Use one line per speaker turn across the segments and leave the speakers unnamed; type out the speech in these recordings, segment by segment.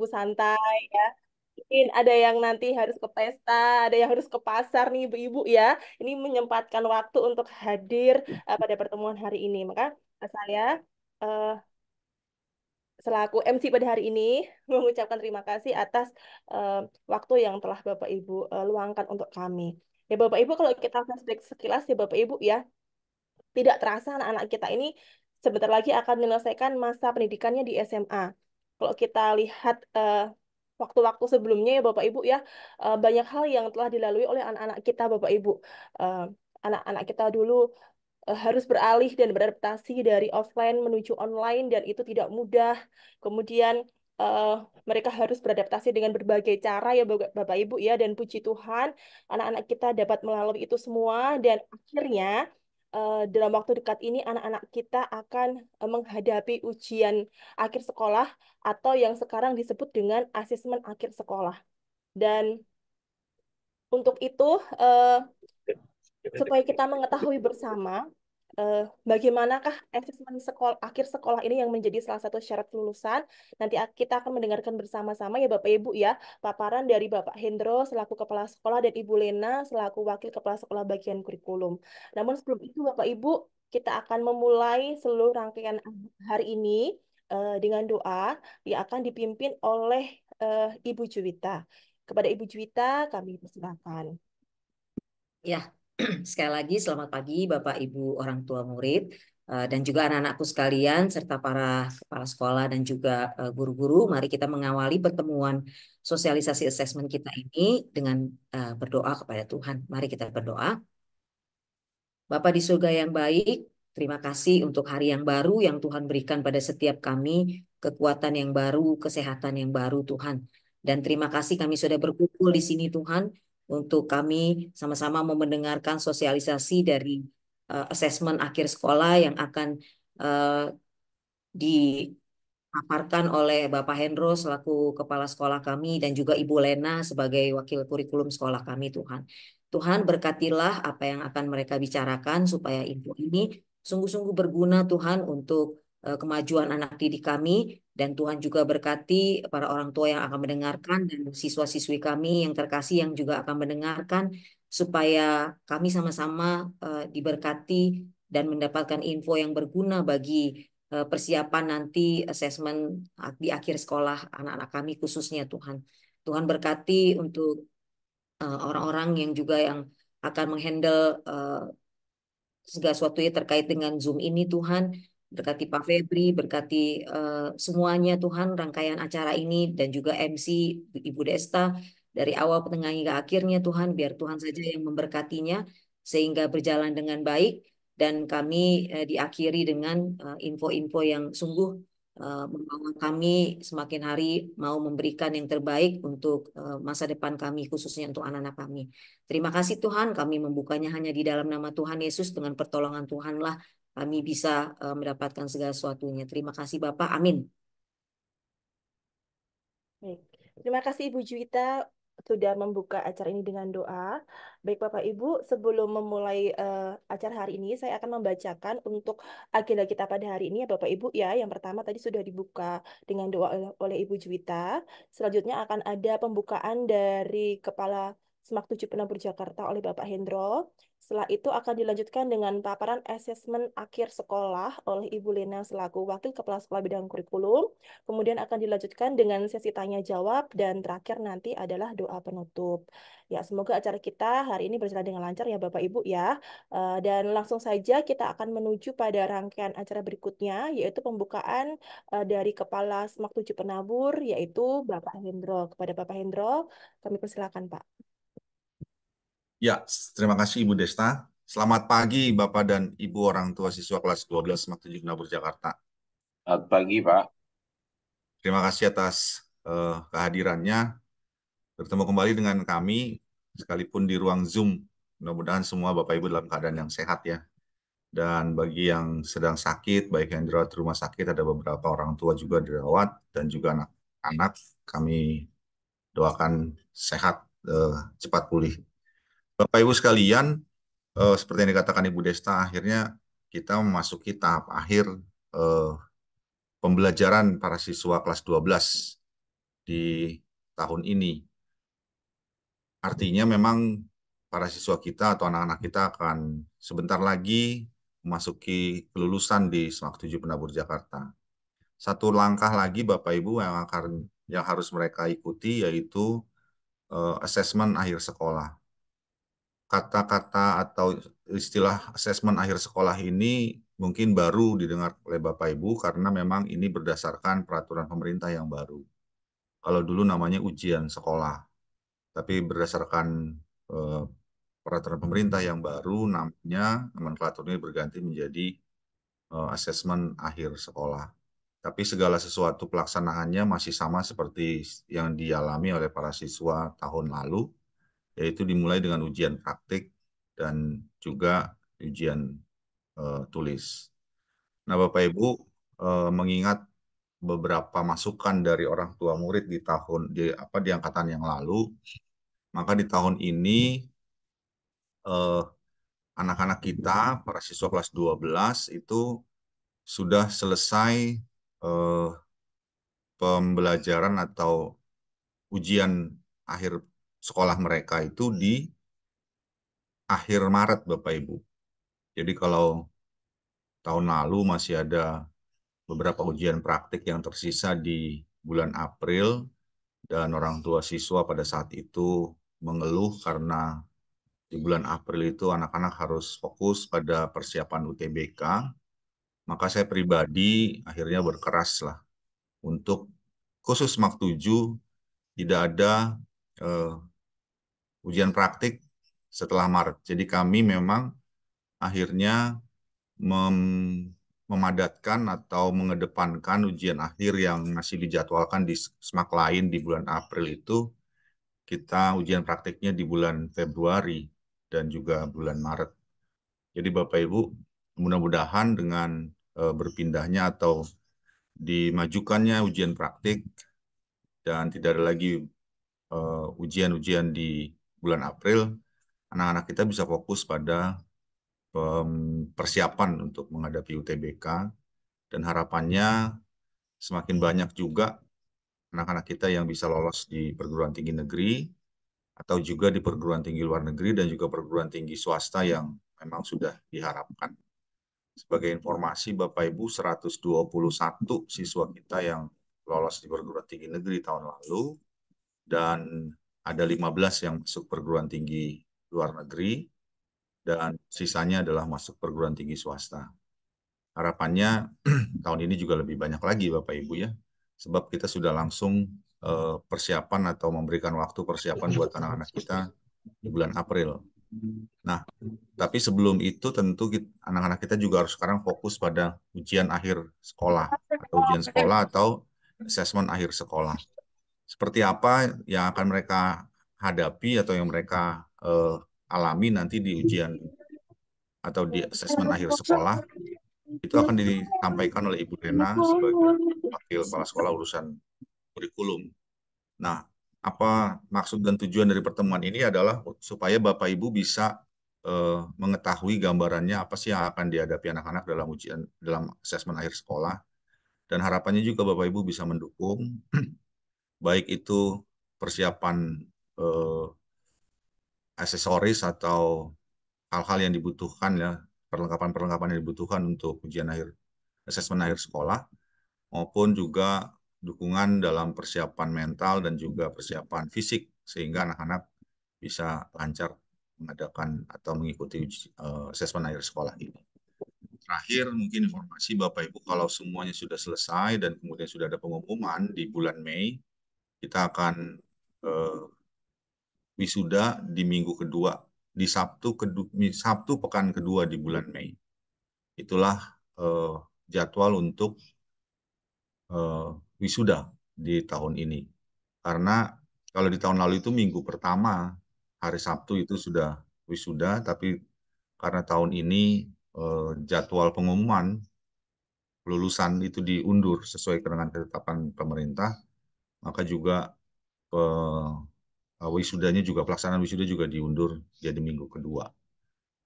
bu santai ya mungkin ada yang nanti harus ke pesta, ada yang harus ke pasar nih ibu-ibu ya. Ini menyempatkan waktu untuk hadir uh, pada pertemuan hari ini. Maka saya uh, eh, selaku MC pada hari ini mengucapkan terima kasih atas uh, waktu yang telah Bapak Ibu uh, luangkan untuk kami. Ya Bapak Ibu kalau kita flashback sekilas ya Bapak Ibu ya, tidak terasa anak-anak kita ini sebentar lagi akan menyelesaikan masa pendidikannya di SMA kalau kita lihat eh, waktu-waktu uh, sebelumnya ya Bapak Ibu ya uh, banyak hal yang telah dilalui oleh anak-anak kita Bapak Ibu eh, anak-anak uh, kita dulu harus beralih dan beradaptasi dari offline menuju online dan itu tidak mudah kemudian uh, mereka harus beradaptasi dengan berbagai cara ya Bapak Ibu ya dan puji Tuhan anak-anak kita dapat melalui itu semua dan akhirnya uh, dalam waktu dekat ini anak-anak kita akan uh, menghadapi ujian akhir sekolah atau yang sekarang disebut dengan asesmen akhir sekolah. Dan untuk itu uh, supaya kita mengetahui bersama uh, bagaimanakah asesmen sekolah akhir sekolah ini yang menjadi salah satu syarat kelulusan? Nanti kita akan mendengarkan bersama-sama ya Bapak Ibu ya, paparan dari Bapak Hendro selaku kepala sekolah dan Ibu Lena selaku wakil kepala sekolah bagian kurikulum. Namun sebelum itu Bapak Ibu, kita akan memulai seluruh rangkaian hari ini uh, dengan doa yang akan dipimpin oleh uh, Ibu Juwita. Kepada Ibu Juwita kami persilakan.
Ya, Sekali lagi selamat pagi Bapak Ibu orang tua murid eh, dan juga anak-anakku sekalian serta para kepala sekolah dan juga eh, guru-guru. Mari kita mengawali pertemuan sosialisasi assessment kita ini dengan eh, berdoa kepada Tuhan. Mari kita berdoa. Bapak di surga yang baik, terima kasih untuk hari yang baru yang Tuhan berikan pada setiap kami, kekuatan yang baru, kesehatan yang baru Tuhan. Dan terima kasih kami sudah berkumpul di sini Tuhan untuk kami sama-sama mau mendengarkan sosialisasi dari uh, eh, asesmen akhir sekolah yang akan uh, dipaparkan oleh Bapak Hendro selaku kepala sekolah kami dan juga Ibu Lena sebagai wakil kurikulum sekolah kami Tuhan. Tuhan berkatilah apa yang akan mereka bicarakan supaya info ini sungguh-sungguh berguna Tuhan untuk Eh, kemajuan anak didik kami dan Tuhan juga berkati para orang tua yang akan mendengarkan dan siswa-siswi kami yang terkasih yang juga akan mendengarkan supaya kami sama-sama uh, diberkati dan mendapatkan info yang berguna bagi uh, persiapan nanti asesmen di akhir sekolah anak-anak kami khususnya Tuhan. Tuhan berkati untuk orang orang-orang yang juga yang akan menghandle uh, segala sesuatu terkait dengan Zoom ini Tuhan Berkati Pak Febri, berkati uh, semuanya Tuhan rangkaian acara ini dan juga MC Ibu Desta dari awal tengah hingga akhirnya Tuhan biar Tuhan saja yang memberkatinya sehingga berjalan dengan baik dan kami uh, diakhiri dengan eh, info-info uh, yang sungguh eh, membawa kami semakin hari mau memberikan yang terbaik untuk masa depan kami khususnya untuk anak-anak kami. Terima kasih Tuhan, kami membukanya hanya di dalam nama Tuhan Yesus dengan pertolongan Tuhanlah kami bisa eh, mendapatkan segala sesuatunya. Terima kasih Bapak. Amin.
Terima kasih Ibu Juwita sudah membuka acara ini dengan doa. Baik Bapak Ibu, sebelum memulai uh, acara hari ini, saya akan membacakan untuk agenda kita pada hari ini ya Bapak Ibu ya. Yang pertama tadi sudah dibuka dengan doa oleh, Ibu Juwita. Selanjutnya akan ada pembukaan dari Kepala Semak 76 Jakarta oleh Bapak Hendro. Setelah itu akan dilanjutkan dengan paparan asesmen akhir sekolah oleh Ibu Lena selaku Wakil Kepala Sekolah Bidang Kurikulum. Kemudian akan dilanjutkan dengan sesi tanya jawab dan terakhir nanti adalah doa penutup. Ya, semoga acara kita hari ini berjalan dengan lancar ya Bapak Ibu ya. Eh, dan langsung saja kita akan menuju pada rangkaian acara berikutnya yaitu pembukaan eh, dari Kepala Semak Tujuh Penabur yaitu Bapak Hendro. Kepada Bapak Hendro, kami persilakan Pak.
Ya, terima kasih Ibu Desta. Selamat pagi Bapak dan Ibu orang tua siswa kelas 12 sma 7 Nabur Jakarta. Selamat pagi Pak. Terima kasih atas uh, kehadirannya. Bertemu kembali dengan kami, sekalipun di ruang Zoom. Mudah-mudahan semua Bapak Ibu dalam keadaan yang sehat ya. Dan bagi yang sedang sakit, baik yang dirawat di rumah sakit, ada beberapa orang tua juga dirawat, dan juga anak-anak kami doakan sehat, uh, cepat pulih. Bapak Ibu sekalian, eh, seperti yang dikatakan Ibu Desta, akhirnya kita memasuki tahap akhir eh, pembelajaran para siswa kelas 12 di tahun ini. Artinya memang para siswa kita atau anak-anak kita akan sebentar lagi memasuki kelulusan di Semak 7 Penabur Jakarta. Satu langkah lagi Bapak Ibu yang akan yang harus mereka ikuti yaitu uh, eh, asesmen akhir sekolah kata-kata atau istilah asesmen akhir sekolah ini mungkin baru didengar oleh Bapak Ibu karena memang ini berdasarkan peraturan pemerintah yang baru. Kalau dulu namanya ujian sekolah, tapi berdasarkan eh, peraturan pemerintah yang baru
namanya
nomenklaturnya berganti menjadi eh, asesmen akhir sekolah. Tapi segala sesuatu pelaksanaannya masih sama seperti yang dialami oleh para siswa tahun lalu, yaitu dimulai dengan ujian praktik dan juga ujian uh, tulis. Nah, Bapak Ibu uh, mengingat beberapa masukan dari orang tua murid di tahun di apa di angkatan yang lalu, maka di tahun ini anak eh, anak-anak kita para siswa kelas 12 itu sudah selesai pembelajaran atau ujian akhir sekolah mereka itu di akhir Maret Bapak Ibu. Jadi kalau tahun lalu masih ada beberapa ujian praktik yang tersisa di bulan April dan orang tua siswa pada saat itu mengeluh karena di bulan April itu anak-anak harus fokus pada persiapan UTBK. Maka saya pribadi akhirnya berkeras lah untuk khusus MAK 7 tidak ada eh, ujian praktik setelah Maret. Jadi kami memang akhirnya mem memadatkan atau mengedepankan ujian akhir yang masih dijadwalkan di semak lain di bulan April itu kita ujian praktiknya di bulan Februari dan juga bulan Maret. Jadi Bapak Ibu, mudah-mudahan dengan e, berpindahnya atau dimajukannya ujian praktik dan tidak ada lagi e, ujian-ujian di bulan April anak-anak kita bisa fokus pada persiapan untuk menghadapi UTBK dan harapannya semakin banyak juga anak-anak kita yang bisa lolos di perguruan tinggi negeri atau juga di perguruan tinggi luar negeri dan juga perguruan tinggi swasta yang memang sudah diharapkan. Sebagai informasi Bapak Ibu 121 siswa kita yang lolos di perguruan tinggi negeri tahun lalu dan ada 15 yang masuk perguruan tinggi luar negeri, dan sisanya adalah masuk perguruan tinggi swasta. Harapannya tahun ini juga lebih banyak lagi Bapak Ibu ya, sebab kita sudah langsung uh, persiapan atau memberikan waktu persiapan buat anak-anak kita di bulan April. Nah, tapi sebelum itu tentu anak-anak kita, kita juga harus sekarang fokus pada ujian akhir sekolah
atau ujian sekolah
atau assessment akhir sekolah seperti apa yang akan mereka hadapi atau yang mereka uh, alami nanti di ujian atau di asesmen akhir sekolah itu akan disampaikan oleh Ibu Rena
sebagai
wakil kepala sekolah urusan kurikulum. Nah, apa maksud dan tujuan dari pertemuan ini adalah supaya Bapak Ibu bisa uh, mengetahui gambarannya apa sih yang akan dihadapi anak-anak dalam ujian dalam asesmen akhir sekolah dan harapannya juga Bapak Ibu bisa mendukung baik itu persiapan eh, aksesoris atau hal-hal yang dibutuhkan ya perlengkapan-perlengkapan yang dibutuhkan untuk ujian akhir asesmen akhir sekolah maupun juga dukungan dalam persiapan mental dan juga persiapan fisik sehingga anak-anak bisa lancar mengadakan atau mengikuti uji, uh, asesmen akhir sekolah ini. Terakhir mungkin informasi Bapak Ibu kalau semuanya sudah selesai dan kemudian sudah ada pengumuman di bulan Mei kita akan uh, wisuda di minggu kedua di Sabtu kedua, Sabtu pekan kedua di bulan Mei. Itulah uh, jadwal untuk uh, wisuda di tahun ini. Karena kalau di tahun lalu itu minggu pertama hari Sabtu itu sudah wisuda, tapi karena tahun ini uh, jadwal pengumuman lulusan itu diundur sesuai dengan ketetapan pemerintah, maka juga eh, wisudanya juga pelaksanaan wisuda juga diundur jadi minggu kedua.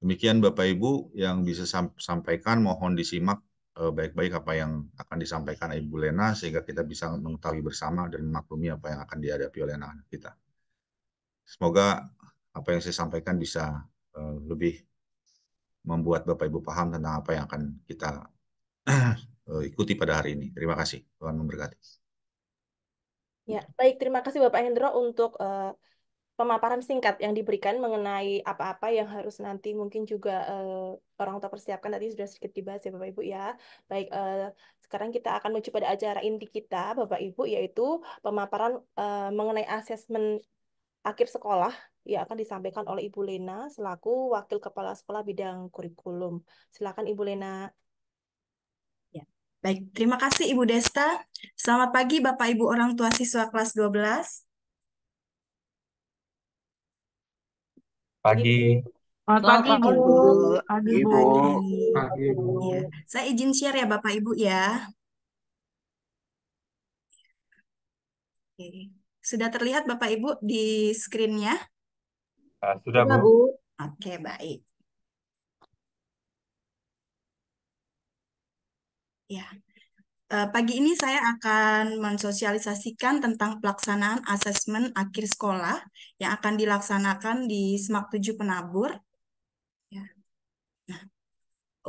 Demikian Bapak Ibu yang bisa sampaikan mohon disimak eh, baik-baik apa yang akan disampaikan Ibu Lena sehingga kita bisa mengetahui bersama dan memaklumi apa yang akan dihadapi oleh anak-anak kita. Semoga apa yang saya sampaikan bisa eh, lebih membuat Bapak Ibu paham tentang apa yang akan kita eh, ikuti pada hari ini. Terima kasih. Tuhan memberkati.
Ya, baik. Terima kasih Bapak Hendro untuk uh, pemaparan singkat yang diberikan mengenai apa-apa yang harus nanti mungkin juga uh, orang tua persiapkan. Tadi sudah sedikit dibahas ya Bapak Ibu ya. Baik, uh, sekarang kita akan menuju pada acara inti kita Bapak Ibu yaitu pemaparan uh, mengenai asesmen akhir sekolah yang akan disampaikan oleh Ibu Lena selaku Wakil Kepala Sekolah Bidang Kurikulum. Silakan Ibu Lena.
Baik, terima kasih Ibu Desta. Selamat pagi Bapak Ibu orang tua siswa kelas 12. Pagi. Selamat pagi, Ibu. Pagi, Ibu. Pagi, iya. Ibu. Saya izin share ya Bapak Ibu ya. Oke. Sudah terlihat Bapak Ibu di screen-nya?
Uh, sudah, Bu.
Oke, baik. Ya. Eh, pagi ini saya akan mensosialisasikan tentang pelaksanaan asesmen akhir sekolah yang akan dilaksanakan di SMAK 7 Penabur. Ya. Nah,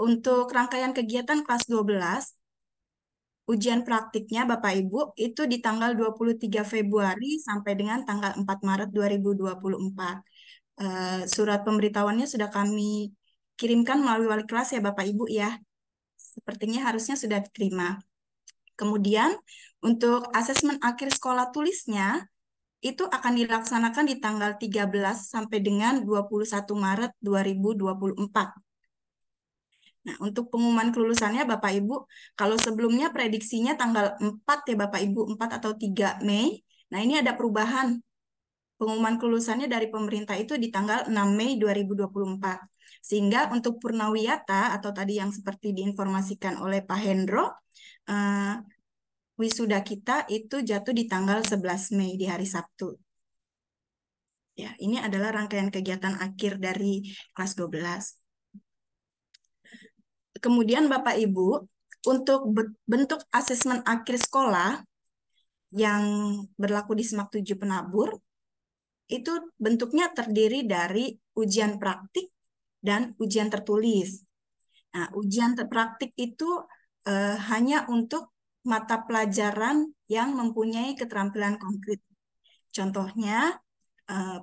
untuk rangkaian kegiatan kelas 12, ujian praktiknya Bapak Ibu itu di tanggal 23 Februari sampai dengan tanggal 4 Maret 2024. empat. Eh, surat pemberitahuannya sudah kami kirimkan melalui wali kelas ya Bapak Ibu ya sepertinya harusnya sudah diterima. Kemudian untuk asesmen akhir sekolah tulisnya itu akan dilaksanakan di tanggal 13 sampai dengan 21 Maret 2024. Nah, untuk pengumuman kelulusannya Bapak Ibu, kalau sebelumnya prediksinya tanggal 4 ya Bapak Ibu, 4 atau 3 Mei. Nah, ini ada perubahan. Pengumuman kelulusannya dari pemerintah itu di tanggal 6 Mei 2024. Sehingga untuk Purnawiyata atau tadi yang seperti diinformasikan oleh Pak Hendro, uh, wisuda kita itu jatuh di tanggal 11 Mei di hari Sabtu. Ya, ini adalah rangkaian kegiatan akhir dari kelas 12. Kemudian Bapak Ibu, untuk bentuk asesmen akhir sekolah yang berlaku di SMAK 7 Penabur, itu bentuknya terdiri dari ujian praktik dan ujian tertulis. Nah, ujian praktik itu eh, hanya untuk mata pelajaran yang mempunyai keterampilan konkret. Contohnya, eh,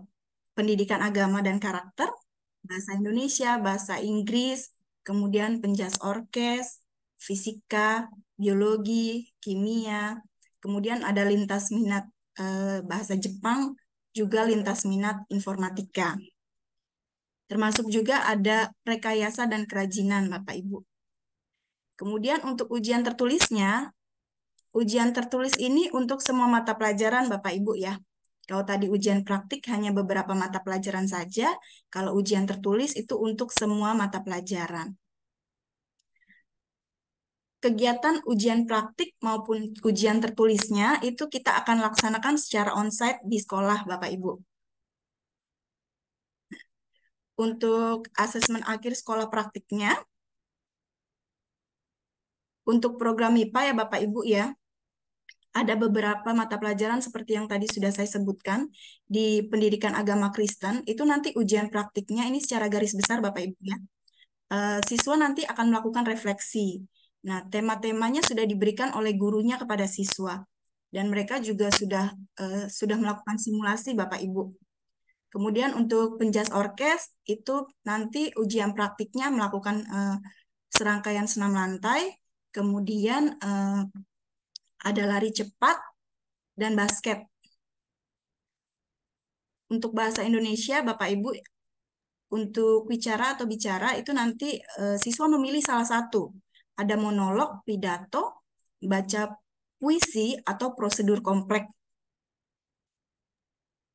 pendidikan agama dan karakter, bahasa Indonesia, bahasa Inggris, kemudian penjas orkes, fisika, biologi, kimia, kemudian ada lintas minat eh, bahasa Jepang, juga lintas minat informatika. Termasuk juga ada rekayasa dan kerajinan, Bapak Ibu. Kemudian untuk ujian tertulisnya, ujian tertulis ini untuk semua mata pelajaran Bapak Ibu ya. Kalau tadi ujian praktik hanya beberapa mata pelajaran saja, kalau ujian tertulis itu untuk semua mata pelajaran. Kegiatan ujian praktik maupun ujian tertulisnya itu kita akan laksanakan secara onsite di sekolah Bapak Ibu untuk asesmen akhir sekolah praktiknya. Untuk program IPA ya Bapak Ibu ya, ada beberapa mata pelajaran seperti yang tadi sudah saya sebutkan di pendidikan agama Kristen, itu nanti ujian praktiknya ini secara garis besar Bapak Ibu ya. Eh, siswa nanti akan melakukan refleksi. Nah, tema-temanya sudah diberikan oleh gurunya kepada siswa dan mereka juga sudah eh, sudah melakukan simulasi Bapak Ibu. Kemudian untuk penjas orkes itu nanti ujian praktiknya melakukan uh, serangkaian senam lantai, kemudian uh, ada lari cepat dan basket. Untuk bahasa Indonesia, Bapak Ibu, untuk bicara atau bicara itu nanti eh, siswa memilih salah satu. Ada monolog, pidato, baca puisi atau prosedur kompleks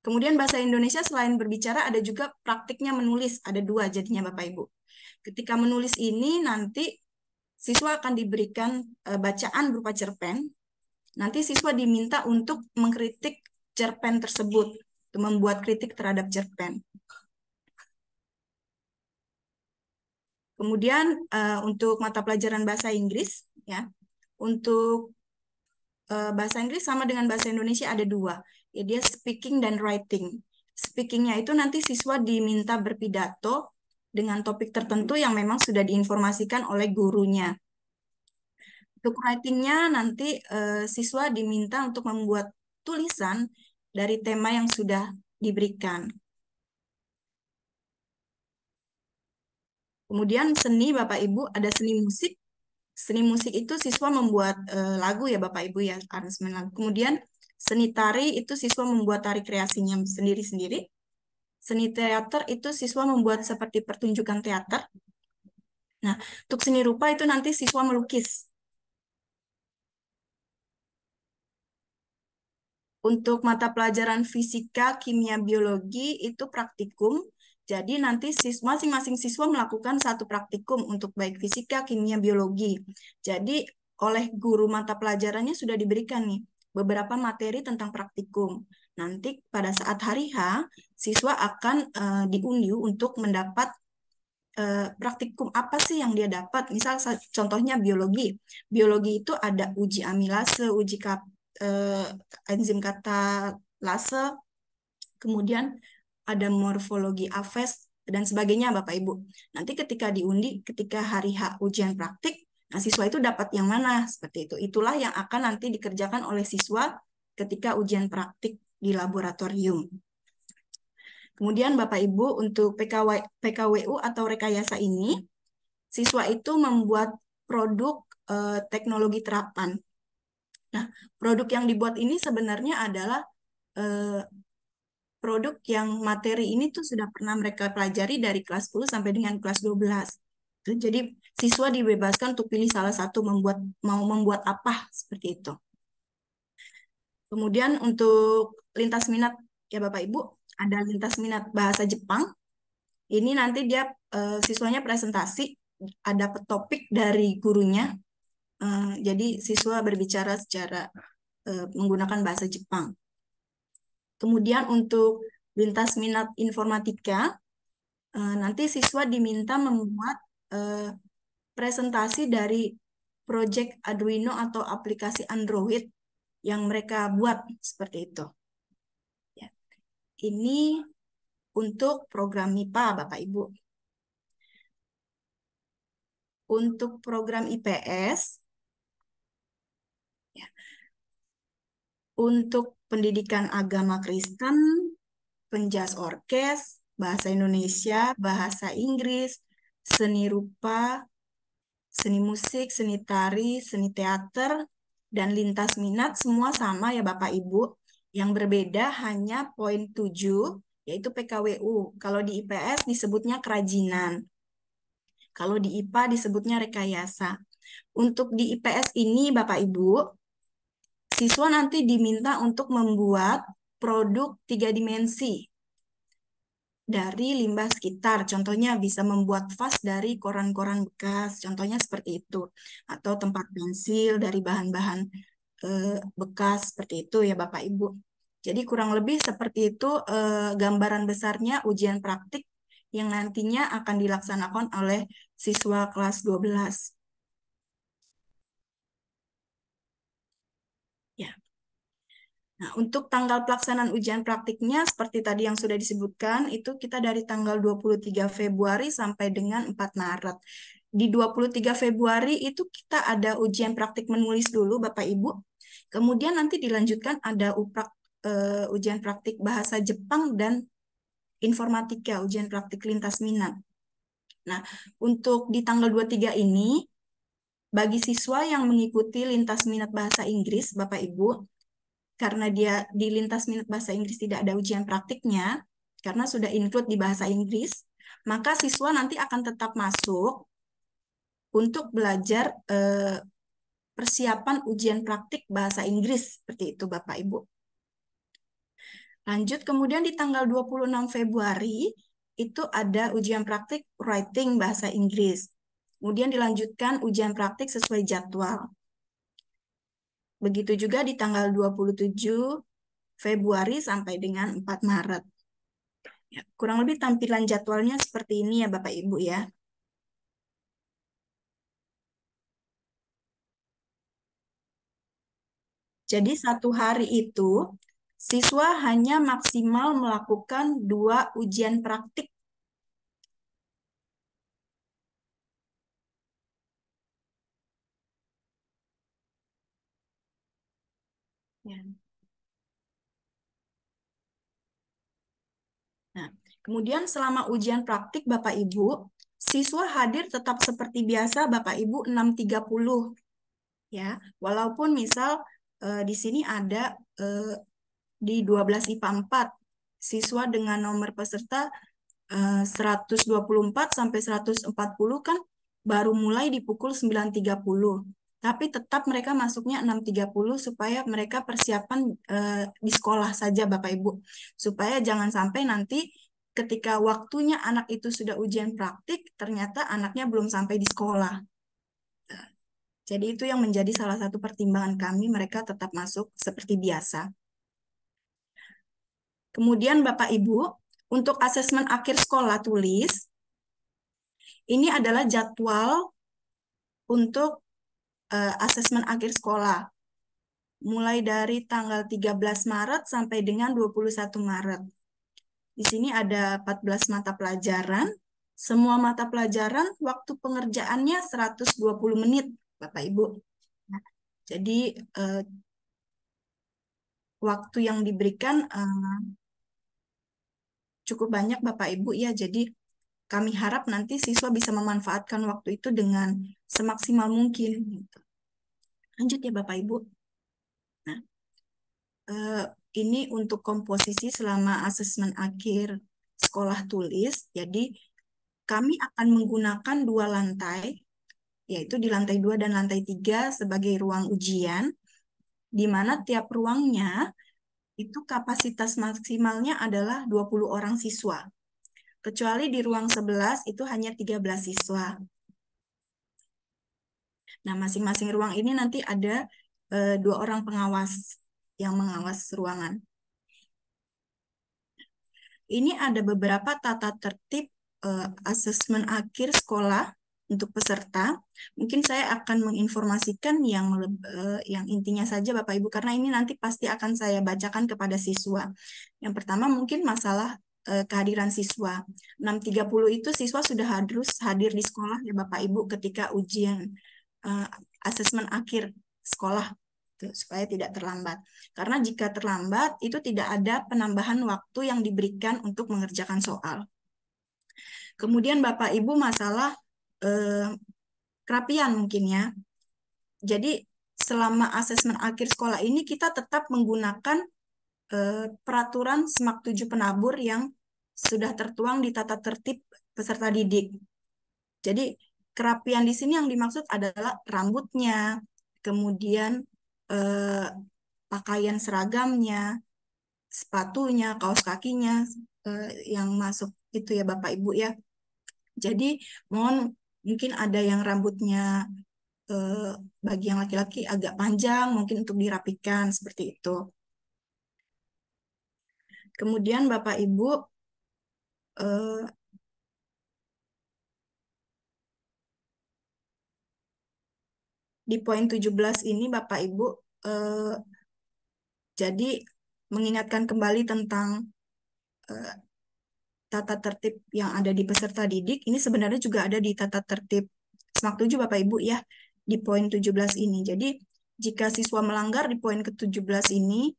Kemudian bahasa Indonesia selain berbicara ada juga praktiknya menulis, ada dua jadinya Bapak Ibu. Ketika menulis ini nanti siswa akan diberikan eh, bacaan berupa cerpen. Nanti siswa diminta untuk mengkritik cerpen tersebut, membuat kritik terhadap cerpen. Kemudian eh, untuk mata pelajaran bahasa Inggris, ya, untuk eh, bahasa Inggris sama dengan bahasa Indonesia ada dua ya dia speaking dan writing. Speakingnya itu nanti siswa diminta berpidato dengan topik tertentu yang memang sudah diinformasikan oleh gurunya. Untuk writingnya nanti eh, siswa diminta untuk membuat tulisan dari tema yang sudah diberikan. Kemudian seni Bapak Ibu ada seni musik. Seni musik itu siswa membuat eh, lagu ya Bapak Ibu ya, aransemen Kemudian Seni tari itu siswa membuat tari kreasinya sendiri-sendiri. Seni teater itu siswa membuat seperti pertunjukan teater. Nah, untuk seni rupa itu nanti siswa melukis. Untuk mata pelajaran fisika, kimia, biologi itu praktikum. Jadi nanti masing-masing siswa melakukan satu praktikum untuk baik fisika, kimia, biologi. Jadi oleh guru mata pelajarannya sudah diberikan nih beberapa materi tentang praktikum. Nanti pada saat hari H, siswa akan uh, eh, diundi untuk mendapat uh, praktikum apa sih yang dia dapat. Misal contohnya biologi. Biologi itu ada uji amilase, uji kap, uh, eh, enzim katalase, kemudian ada morfologi afes dan sebagainya Bapak Ibu. Nanti ketika diundi, ketika hari H ujian praktik, Nah, siswa itu dapat yang mana seperti itu. Itulah yang akan nanti dikerjakan oleh siswa ketika ujian praktik di laboratorium. Kemudian Bapak Ibu untuk PKW, PKWU atau rekayasa ini siswa itu membuat produk eh, teknologi terapan. Nah, produk yang dibuat ini sebenarnya adalah eh, produk yang materi ini tuh sudah pernah mereka pelajari dari kelas 10 sampai dengan kelas 12. Jadi siswa dibebaskan untuk pilih salah satu membuat mau membuat apa seperti itu. Kemudian untuk lintas minat ya Bapak Ibu, ada lintas minat bahasa Jepang. Ini nanti dia eh, siswanya presentasi ada topik dari gurunya. Eh, jadi siswa berbicara secara eh, menggunakan bahasa Jepang. Kemudian untuk lintas minat informatika, eh, nanti siswa diminta membuat eh, presentasi dari project Arduino atau aplikasi Android yang mereka buat seperti itu. Ya. Ini untuk program MIPA, Bapak Ibu. Untuk program IPS, ya. untuk pendidikan agama Kristen, penjas orkes, bahasa Indonesia, bahasa Inggris, seni rupa, seni musik, seni tari, seni teater, dan lintas minat semua sama ya Bapak Ibu. Yang berbeda hanya poin 7 yaitu PKWU. Kalau di IPS disebutnya kerajinan. Kalau di IPA disebutnya rekayasa. Untuk di IPS ini Bapak Ibu, siswa nanti diminta untuk membuat produk tiga dimensi dari limbah sekitar. Contohnya bisa membuat vas dari koran-koran bekas, contohnya seperti itu. Atau tempat pensil dari bahan-bahan eh, bekas, seperti itu ya Bapak Ibu. Jadi kurang lebih seperti itu eh, gambaran besarnya ujian praktik yang nantinya akan dilaksanakan oleh siswa kelas 12. Nah, untuk tanggal pelaksanaan ujian praktiknya seperti tadi yang sudah disebutkan, itu kita dari tanggal 23 Februari sampai dengan 4 Maret. Di 23 Februari itu kita ada ujian praktik menulis dulu Bapak Ibu. Kemudian nanti dilanjutkan ada uprak, uh, ujian praktik bahasa Jepang dan informatika, ujian praktik lintas minat. Nah, untuk di tanggal 23 ini bagi siswa yang mengikuti lintas minat bahasa Inggris, Bapak Ibu, karena dia di lintas minat bahasa Inggris tidak ada ujian praktiknya, karena sudah include di bahasa Inggris, maka siswa nanti akan tetap masuk untuk belajar eh, persiapan ujian praktik bahasa Inggris. Seperti itu Bapak Ibu. Lanjut kemudian di tanggal 26 Februari itu ada ujian praktik writing bahasa Inggris. Kemudian dilanjutkan ujian praktik sesuai jadwal. Begitu juga di tanggal 27 Februari sampai dengan 4 Maret. Ya, kurang lebih tampilan jadwalnya seperti ini ya Bapak Ibu ya. Jadi satu hari itu siswa hanya maksimal melakukan dua ujian praktik Kemudian selama ujian praktik Bapak Ibu, siswa hadir tetap seperti biasa Bapak Ibu 6.30 ya. Walaupun misal eh, di sini ada eh, di 12 IPA 4 siswa dengan nomor peserta eh, 124 sampai 140 kan baru mulai di pukul 9.30. Tapi tetap mereka masuknya 6.30 supaya mereka persiapan eh, di sekolah saja Bapak Ibu. Supaya jangan sampai nanti ketika waktunya anak itu sudah ujian praktik, ternyata anaknya belum sampai di sekolah. Jadi itu yang menjadi salah satu pertimbangan kami, mereka tetap masuk seperti biasa. Kemudian Bapak Ibu, untuk asesmen akhir sekolah tulis, ini adalah jadwal untuk uh, asesmen akhir sekolah. Mulai dari tanggal 13 Maret sampai dengan 21 Maret di sini ada 14 mata pelajaran. Semua mata pelajaran waktu pengerjaannya 120 menit, Bapak Ibu. Nah, jadi eh, waktu yang diberikan eh, cukup banyak Bapak Ibu ya. Jadi kami harap nanti siswa bisa memanfaatkan waktu itu dengan semaksimal mungkin gitu. Lanjut ya Bapak Ibu. Nah, eh, ini untuk komposisi selama asesmen akhir sekolah tulis. Jadi kami akan menggunakan dua lantai, yaitu di lantai dua dan lantai tiga sebagai ruang ujian, di mana tiap ruangnya itu kapasitas maksimalnya adalah 20 orang siswa. Kecuali di ruang 11 itu hanya 13 siswa. Nah, masing-masing ruang ini nanti ada e, dua orang pengawas yang mengawas ruangan. Ini ada beberapa tata tertib uh, eh, asesmen akhir sekolah untuk peserta. Mungkin saya akan menginformasikan yang uh, yang intinya saja Bapak Ibu karena ini nanti pasti akan saya bacakan kepada siswa. Yang pertama mungkin masalah uh, kehadiran siswa. 6.30 itu siswa sudah harus hadir di sekolah ya Bapak Ibu ketika ujian uh, asesmen akhir sekolah Gitu, supaya tidak terlambat. Karena jika terlambat, itu tidak ada penambahan waktu yang diberikan untuk mengerjakan soal. Kemudian Bapak Ibu masalah eh, kerapian mungkin ya. Jadi selama asesmen akhir sekolah ini kita tetap menggunakan eh, peraturan SMAK 7 penabur yang sudah tertuang di tata tertib peserta didik. Jadi kerapian di sini yang dimaksud adalah rambutnya, kemudian eh, pakaian seragamnya, sepatunya, kaos kakinya eh, yang masuk itu ya Bapak Ibu ya. Jadi mohon mungkin ada yang rambutnya eh, bagi yang laki-laki agak panjang mungkin untuk dirapikan seperti itu. Kemudian Bapak Ibu eh, di poin 17 ini Bapak Ibu uh, jadi mengingatkan kembali tentang uh, tata tertib yang ada di peserta didik ini sebenarnya juga ada di tata tertib SMAK 7 Bapak Ibu ya di poin 17 ini. Jadi jika siswa melanggar di poin ke-17 ini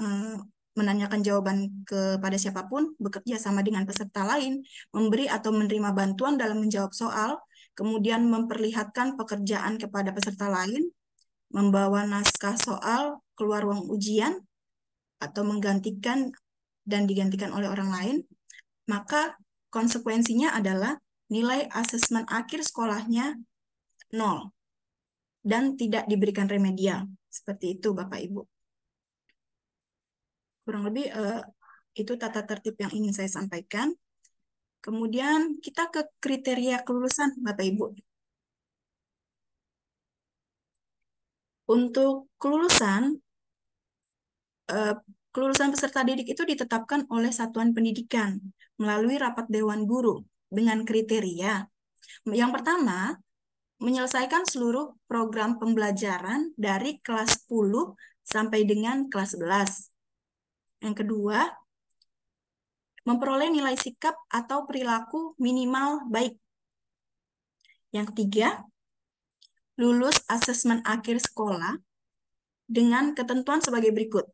eh, menanyakan jawaban kepada siapapun, bekerja sama dengan peserta lain, memberi atau menerima bantuan dalam menjawab soal, kemudian memperlihatkan pekerjaan kepada peserta lain, membawa naskah soal keluar ruang ujian atau menggantikan dan digantikan oleh orang lain, maka konsekuensinya adalah nilai asesmen akhir sekolahnya nol dan tidak diberikan remedial. Seperti itu Bapak Ibu. Kurang lebih eh, itu tata tertib yang ingin saya sampaikan. Kemudian kita ke kriteria kelulusan Bapak Ibu. Untuk kelulusan, eh, kelulusan peserta didik itu ditetapkan oleh satuan pendidikan melalui rapat dewan guru dengan kriteria. Yang pertama, menyelesaikan seluruh program pembelajaran dari kelas 10 sampai dengan kelas 11. Yang kedua, memperoleh nilai sikap atau perilaku minimal baik. Yang ketiga, lulus asesmen akhir sekolah dengan ketentuan sebagai berikut.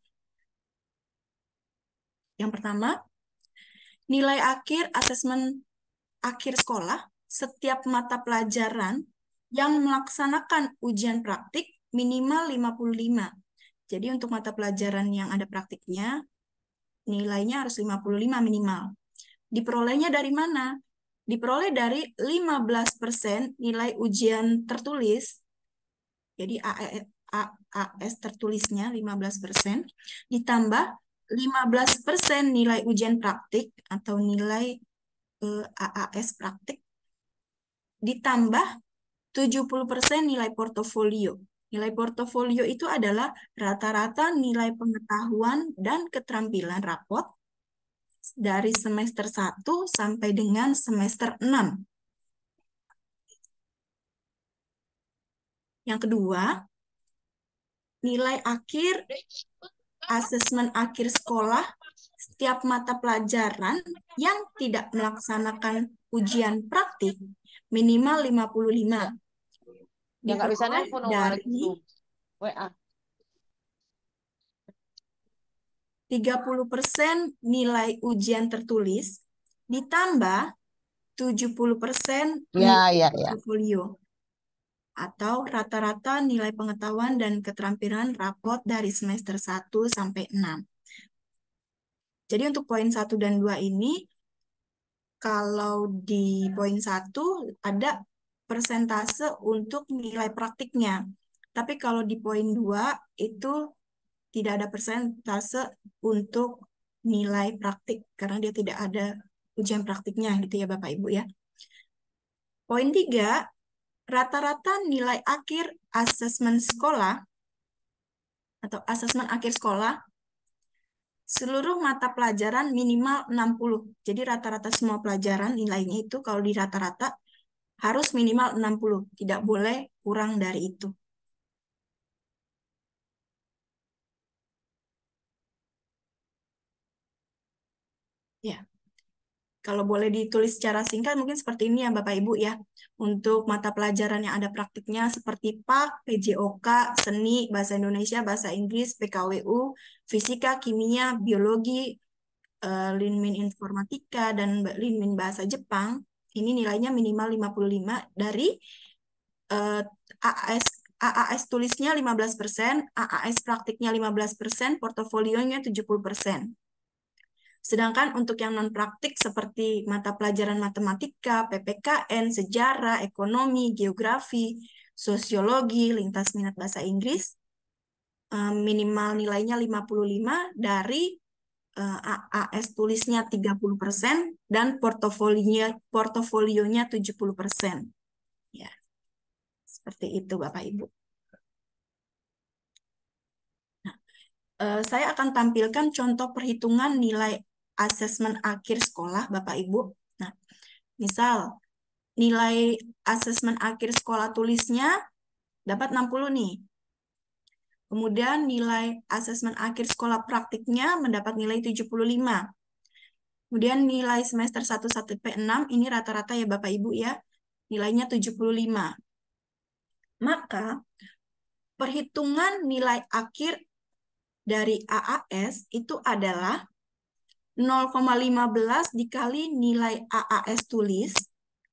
Yang pertama, nilai akhir asesmen akhir sekolah setiap mata pelajaran yang melaksanakan ujian praktik minimal 55. Jadi untuk mata pelajaran yang ada praktiknya, nilainya harus 55 minimal. Diperolehnya dari mana? diperoleh dari 15% nilai ujian tertulis, jadi AAS e, tertulisnya 15%, ditambah 15% nilai ujian praktik atau nilai eh, AAS praktik, ditambah 70% nilai portofolio. Nilai portofolio itu adalah rata-rata nilai pengetahuan dan keterampilan rapot dari semester 1 sampai dengan semester 6. Yang kedua, nilai akhir asesmen akhir sekolah setiap mata pelajaran yang tidak melaksanakan ujian praktik minimal 55. Yang nggak bisa nelfon dari WA. 30% nilai ujian tertulis ditambah 70% ya, nilai ya, ya, ya. portfolio atau rata-rata nilai pengetahuan dan keterampilan rapot dari semester 1 sampai 6. Jadi untuk poin 1 dan 2 ini, kalau di poin 1 ada persentase untuk nilai praktiknya. Tapi kalau di poin 2 itu tidak ada persentase untuk nilai praktik karena dia tidak ada ujian praktiknya gitu ya Bapak Ibu ya. Poin tiga, rata-rata nilai akhir asesmen sekolah atau asesmen akhir sekolah seluruh mata pelajaran minimal 60. Jadi rata-rata semua pelajaran nilainya itu kalau di rata-rata harus minimal 60, tidak boleh kurang dari itu. Kalau boleh ditulis secara singkat, mungkin seperti ini ya Bapak Ibu ya. Untuk mata pelajaran yang ada praktiknya seperti PAK, PJOK, Seni, Bahasa Indonesia, Bahasa Inggris, PKWU, Fisika, Kimia, Biologi, eh, Linmin Informatika, dan Linmin Bahasa Jepang, ini nilainya minimal 55 dari uh, eh, AAS AAS tulisnya 15%, AAS praktiknya 15%, portofolionya 70%. Sedangkan untuk yang non praktik seperti mata pelajaran matematika, PPKN, sejarah, ekonomi, geografi, sosiologi, lintas minat bahasa Inggris, eh, minimal nilainya 55 dari eh, aas tulisnya 30% dan portofolionya portofolionya 70%. Ya. Seperti itu Bapak Ibu. Nah, eh, saya akan tampilkan contoh perhitungan nilai asesmen akhir sekolah Bapak Ibu. Nah, misal nilai asesmen akhir sekolah tulisnya dapat 60 nih. Kemudian nilai asesmen akhir sekolah praktiknya mendapat nilai 75. Kemudian nilai semester 1 sampai 6 ini rata-rata ya Bapak Ibu ya, nilainya 75. Maka perhitungan nilai akhir dari AAS itu adalah 0,15 dikali nilai AAS tulis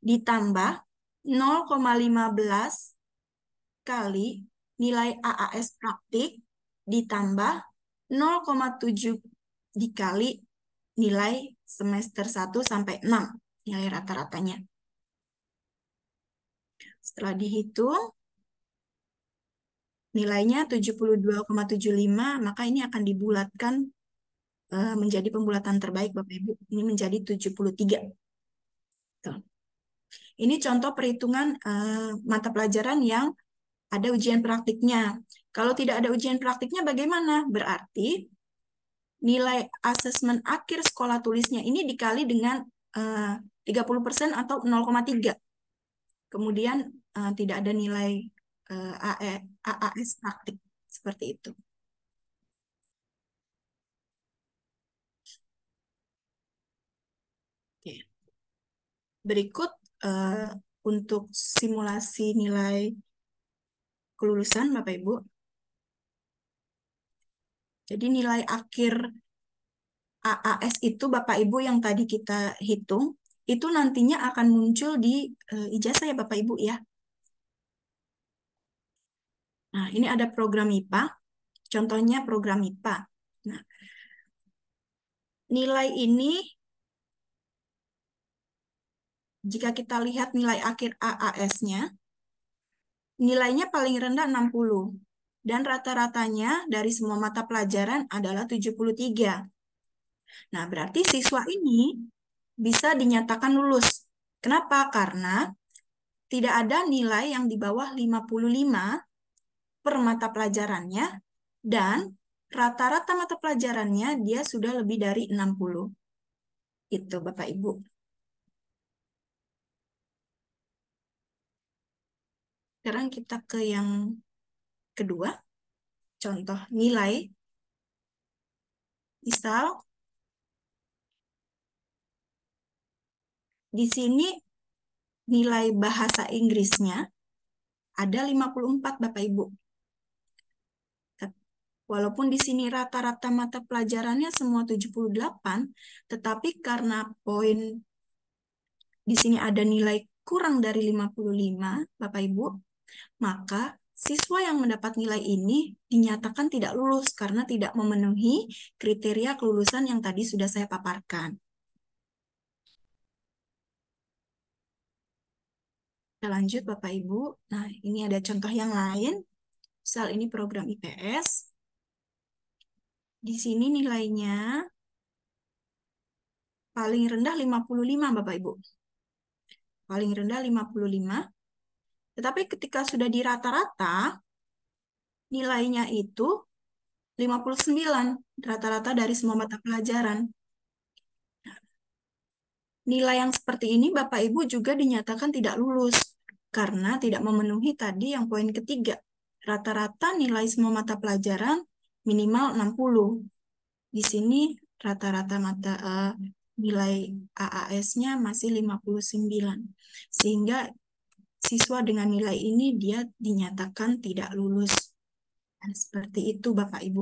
ditambah 0,15 kali nilai AAS praktik ditambah 0,7 dikali nilai semester 1 sampai 6, nilai rata-ratanya. Setelah dihitung, nilainya 72,75, maka ini akan dibulatkan Eh, menjadi pembulatan terbaik Bapak Ibu. Ini menjadi 73. Tuh. Ini contoh perhitungan uh, mata pelajaran yang ada ujian praktiknya. Kalau tidak ada ujian praktiknya bagaimana? Berarti nilai asesmen akhir sekolah tulisnya ini dikali dengan eh, uh, 30% atau 0,3. Kemudian uh, tidak ada nilai uh, AAS e, praktik seperti itu. Berikut uh, untuk simulasi nilai kelulusan Bapak Ibu. Jadi nilai akhir AAS itu Bapak Ibu yang tadi kita hitung itu nantinya akan muncul di uh, ijazah ya Bapak Ibu ya. Nah, ini ada program IPA. Contohnya program IPA. Nah, nilai ini jika kita lihat nilai akhir AAS-nya, nilainya paling rendah 60 dan rata-ratanya dari semua mata pelajaran adalah 73. Nah, berarti siswa ini bisa dinyatakan lulus. Kenapa? Karena tidak ada nilai yang di bawah 55 per mata pelajarannya dan rata-rata mata pelajarannya dia sudah lebih dari 60. Itu Bapak Ibu. Sekarang kita ke yang kedua, contoh nilai. Misal, di sini nilai bahasa Inggrisnya ada 54 Bapak Ibu. Walaupun di sini rata-rata mata pelajarannya semua 78, tetapi karena poin di sini ada nilai kurang dari 55, Bapak Ibu, maka siswa yang mendapat nilai ini dinyatakan tidak lulus karena tidak memenuhi kriteria kelulusan yang tadi sudah saya paparkan. Kita lanjut Bapak Ibu. Nah, ini ada contoh yang lain. Misal ini program IPS. Di sini nilainya paling rendah 55 Bapak Ibu. Paling rendah 55 tetapi ketika sudah di rata-rata, nilainya itu 59 rata-rata dari semua mata pelajaran. Nilai yang seperti ini Bapak Ibu juga dinyatakan tidak lulus karena tidak memenuhi tadi yang poin ketiga. Rata-rata nilai semua mata pelajaran minimal 60. Di sini rata-rata mata uh, nilai AAS-nya masih 59. Sehingga siswa dengan nilai ini dia dinyatakan tidak lulus. Dan nah, seperti itu Bapak Ibu.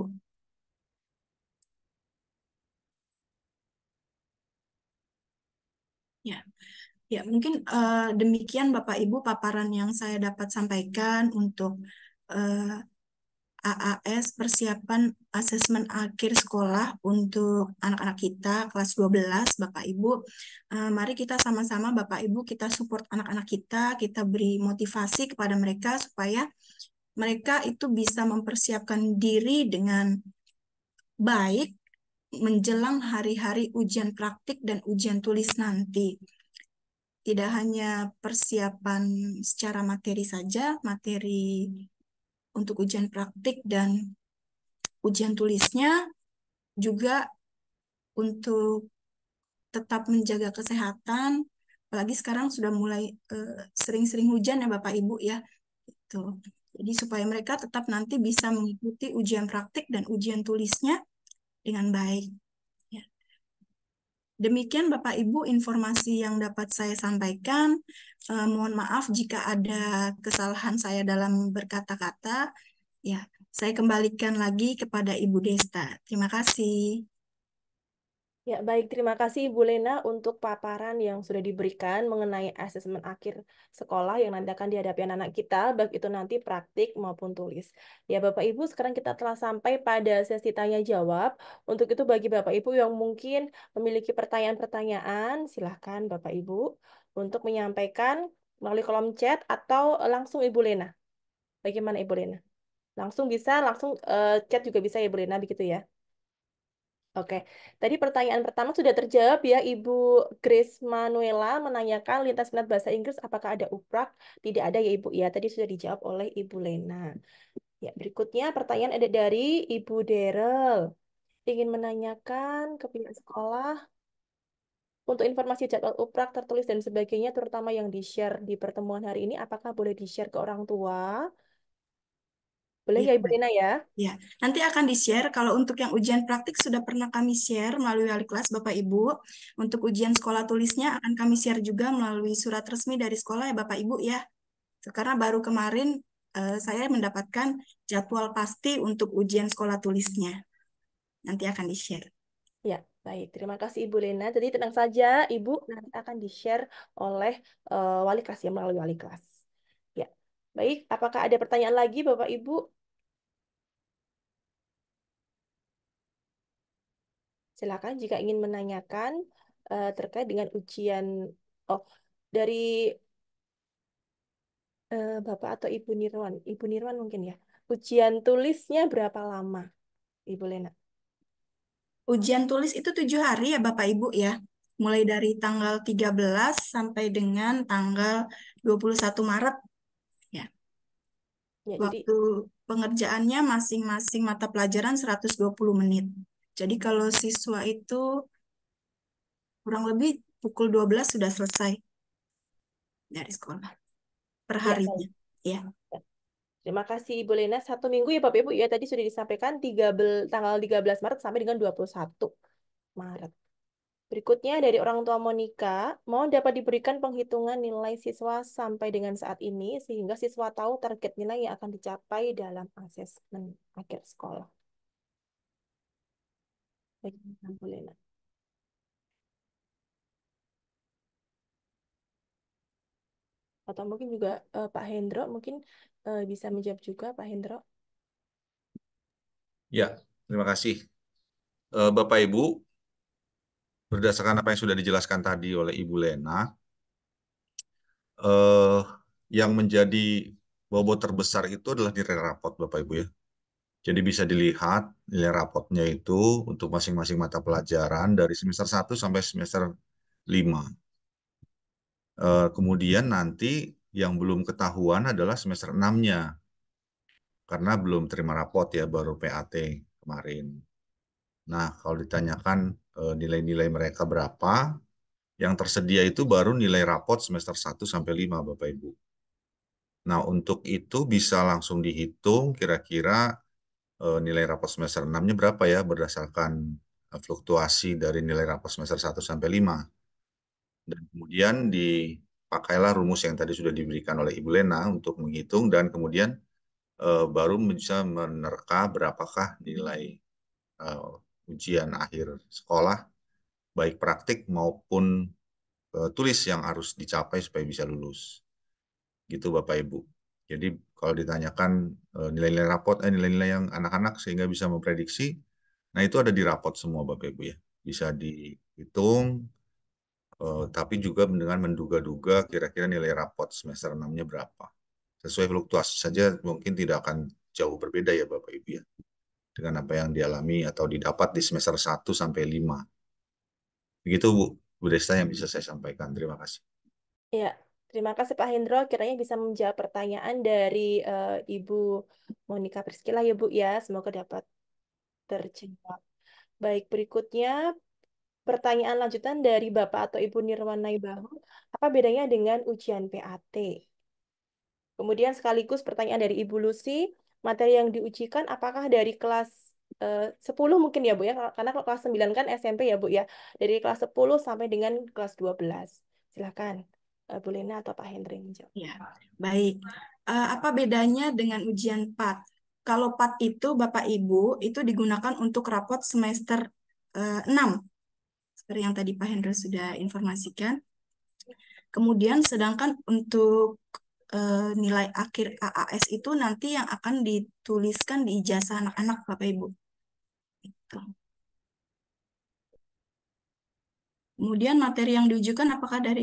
Ya. Ya, mungkin uh, demikian Bapak Ibu paparan yang saya dapat sampaikan untuk uh, AAS persiapan asesmen akhir sekolah untuk anak-anak kita kelas 12 Bapak Ibu. Eh, mari kita sama-sama Bapak Ibu kita support anak-anak kita, kita beri motivasi kepada mereka supaya mereka itu bisa mempersiapkan diri dengan baik menjelang hari-hari ujian praktik dan ujian tulis nanti tidak hanya persiapan secara materi saja, materi untuk ujian praktik dan ujian tulisnya juga untuk tetap menjaga kesehatan apalagi sekarang sudah mulai eh, sering-sering uh, hujan ya Bapak Ibu ya itu Jadi supaya mereka tetap nanti bisa mengikuti ujian praktik dan ujian tulisnya dengan baik. Demikian Bapak Ibu informasi yang dapat saya sampaikan. Eh, mohon maaf jika ada kesalahan saya dalam berkata-kata. Ya, saya kembalikan lagi kepada Ibu Desta. Terima kasih.
Ya, baik. Terima kasih Bu Lena untuk paparan yang sudah diberikan mengenai asesmen akhir sekolah yang nanti akan dihadapi anak-anak kita, baik itu nanti praktik maupun tulis. Ya, Bapak Ibu, sekarang kita telah sampai pada sesi tanya jawab. Untuk itu bagi Bapak Ibu yang mungkin memiliki pertanyaan-pertanyaan, silahkan Bapak Ibu untuk menyampaikan melalui kolom chat atau langsung Ibu Lena. Bagaimana Ibu Lena? Langsung bisa, langsung uh, chat juga bisa Ibu ya, Lena begitu ya. Oke, tadi pertanyaan pertama sudah terjawab ya Ibu Grace Manuela menanyakan lintas minat bahasa Inggris apakah ada uprak? Tidak ada ya Ibu ya, tadi sudah dijawab oleh Ibu Lena. Ya, berikutnya pertanyaan ada dari Ibu Daryl Ingin menanyakan ke pihak sekolah untuk informasi jadwal uprak tertulis dan sebagainya terutama yang di-share di pertemuan hari ini apakah boleh di-share ke orang tua? Boleh iya. ya, Ibu
Lina ya? Ya, nanti akan di-share. Kalau untuk yang ujian praktik sudah pernah kami share melalui wali kelas Bapak Ibu. Untuk ujian sekolah tulisnya akan kami share juga melalui surat resmi dari sekolah ya Bapak Ibu ya. Karena baru kemarin uh, saya mendapatkan jadwal pasti untuk ujian sekolah tulisnya. Nanti akan di-share.
Ya,
baik. Terima kasih Ibu Lena. Jadi tenang saja Ibu iya. nanti akan di-share oleh uh, wali kelas ya melalui wali kelas. Ya. Baik, apakah ada pertanyaan lagi Bapak Ibu? Silakan jika ingin menanyakan uh, terkait dengan ujian oh dari uh, Bapak atau Ibu Nirwan, Ibu Nirwan mungkin ya. Ujian
tulisnya berapa lama, Ibu Lena? Ujian tulis itu tujuh hari ya Bapak Ibu ya. Mulai dari tanggal 13 sampai dengan tanggal 21 Maret. Ya. ya Waktu jadi... pengerjaannya masing-masing mata pelajaran 120 menit. Jadi hmm. kalau siswa itu kurang lebih pukul 12 sudah selesai dari sekolah perharinya. Ya. ya. Hmm,
Terima kasih Ibu Lena. Satu minggu ya Bapak Ibu ya tadi sudah disampaikan 13, tanggal 13 Maret sampai dengan 21 Maret. Berikutnya dari orang tua Monica, mau dapat diberikan penghitungan nilai siswa sampai dengan saat ini sehingga siswa tahu target nilai yang akan dicapai dalam asesmen akhir sekolah boleh atau mungkin juga uh, Pak Hendro mungkin uh, bisa menjawab juga Pak Hendro
ya terima kasih Uh, Bapak Ibu berdasarkan apa yang sudah dijelaskan tadi oleh Ibu Lena uh, yang menjadi bobot terbesar itu adalah di rapot Bapak Ibu ya jadi bisa dilihat nilai rapotnya itu untuk masing-masing mata pelajaran dari semester 1 sampai semester 5. Eh, kemudian nanti yang belum ketahuan adalah semester 6-nya. Karena belum terima rapot ya, baru PAT kemarin. Nah, kalau ditanyakan eh, nilai-nilai mereka berapa, yang tersedia itu baru nilai rapot semester 1 sampai 5, Bapak Ibu. Nah, untuk itu bisa langsung dihitung kira-kira uh, nilai rapor semester 6-nya berapa ya berdasarkan uh, fluktuasi dari nilai rapor semester 1 sampai 5. Dan kemudian dipakailah rumus yang tadi sudah diberikan oleh Ibu Lena untuk menghitung dan kemudian uh, baru bisa menerka berapakah nilai uh, ujian akhir sekolah baik praktik maupun uh, tulis yang harus dicapai supaya bisa lulus. Gitu Bapak Ibu. Jadi kalau ditanyakan eh, nilai-nilai rapot, eh, nilai-nilai yang anak-anak sehingga bisa memprediksi, nah itu ada di rapot semua Bapak Ibu ya. Bisa dihitung, uh, tapi juga dengan menduga-duga kira-kira nilai rapot semester enamnya berapa. Sesuai fluktuasi saja mungkin tidak akan jauh berbeda ya Bapak Ibu ya. Dengan apa yang dialami atau didapat di semester 1 sampai lima. Begitu Bu, Bu Desta yang bisa saya sampaikan. Terima kasih.
Iya, Terima kasih Pak Hendro, kiranya bisa menjawab pertanyaan dari uh, Ibu Monika Priskila ya Bu ya, semoga dapat terjawab. Baik, berikutnya pertanyaan lanjutan dari Bapak atau Ibu Nirwan Naibahu, apa bedanya dengan ujian PAT? Kemudian sekaligus pertanyaan dari Ibu Lucy, materi yang diujikan apakah dari kelas eh, uh, 10 mungkin ya Bu ya, karena kalau kelas 9 kan SMP ya Bu ya, dari kelas 10 sampai dengan kelas 12. Silakan uh, Bu Lena atau Pak
Hendry menjawab. Ya, baik. Eh, apa bedanya dengan ujian PAT? Kalau PAT itu Bapak Ibu itu digunakan untuk rapot semester uh, eh, 6. Seperti yang tadi Pak Hendry sudah informasikan. Kemudian sedangkan untuk nilai akhir AAS itu nanti yang akan dituliskan di ijazah anak-anak Bapak Ibu. Itu. Kemudian materi yang diujukan apakah dari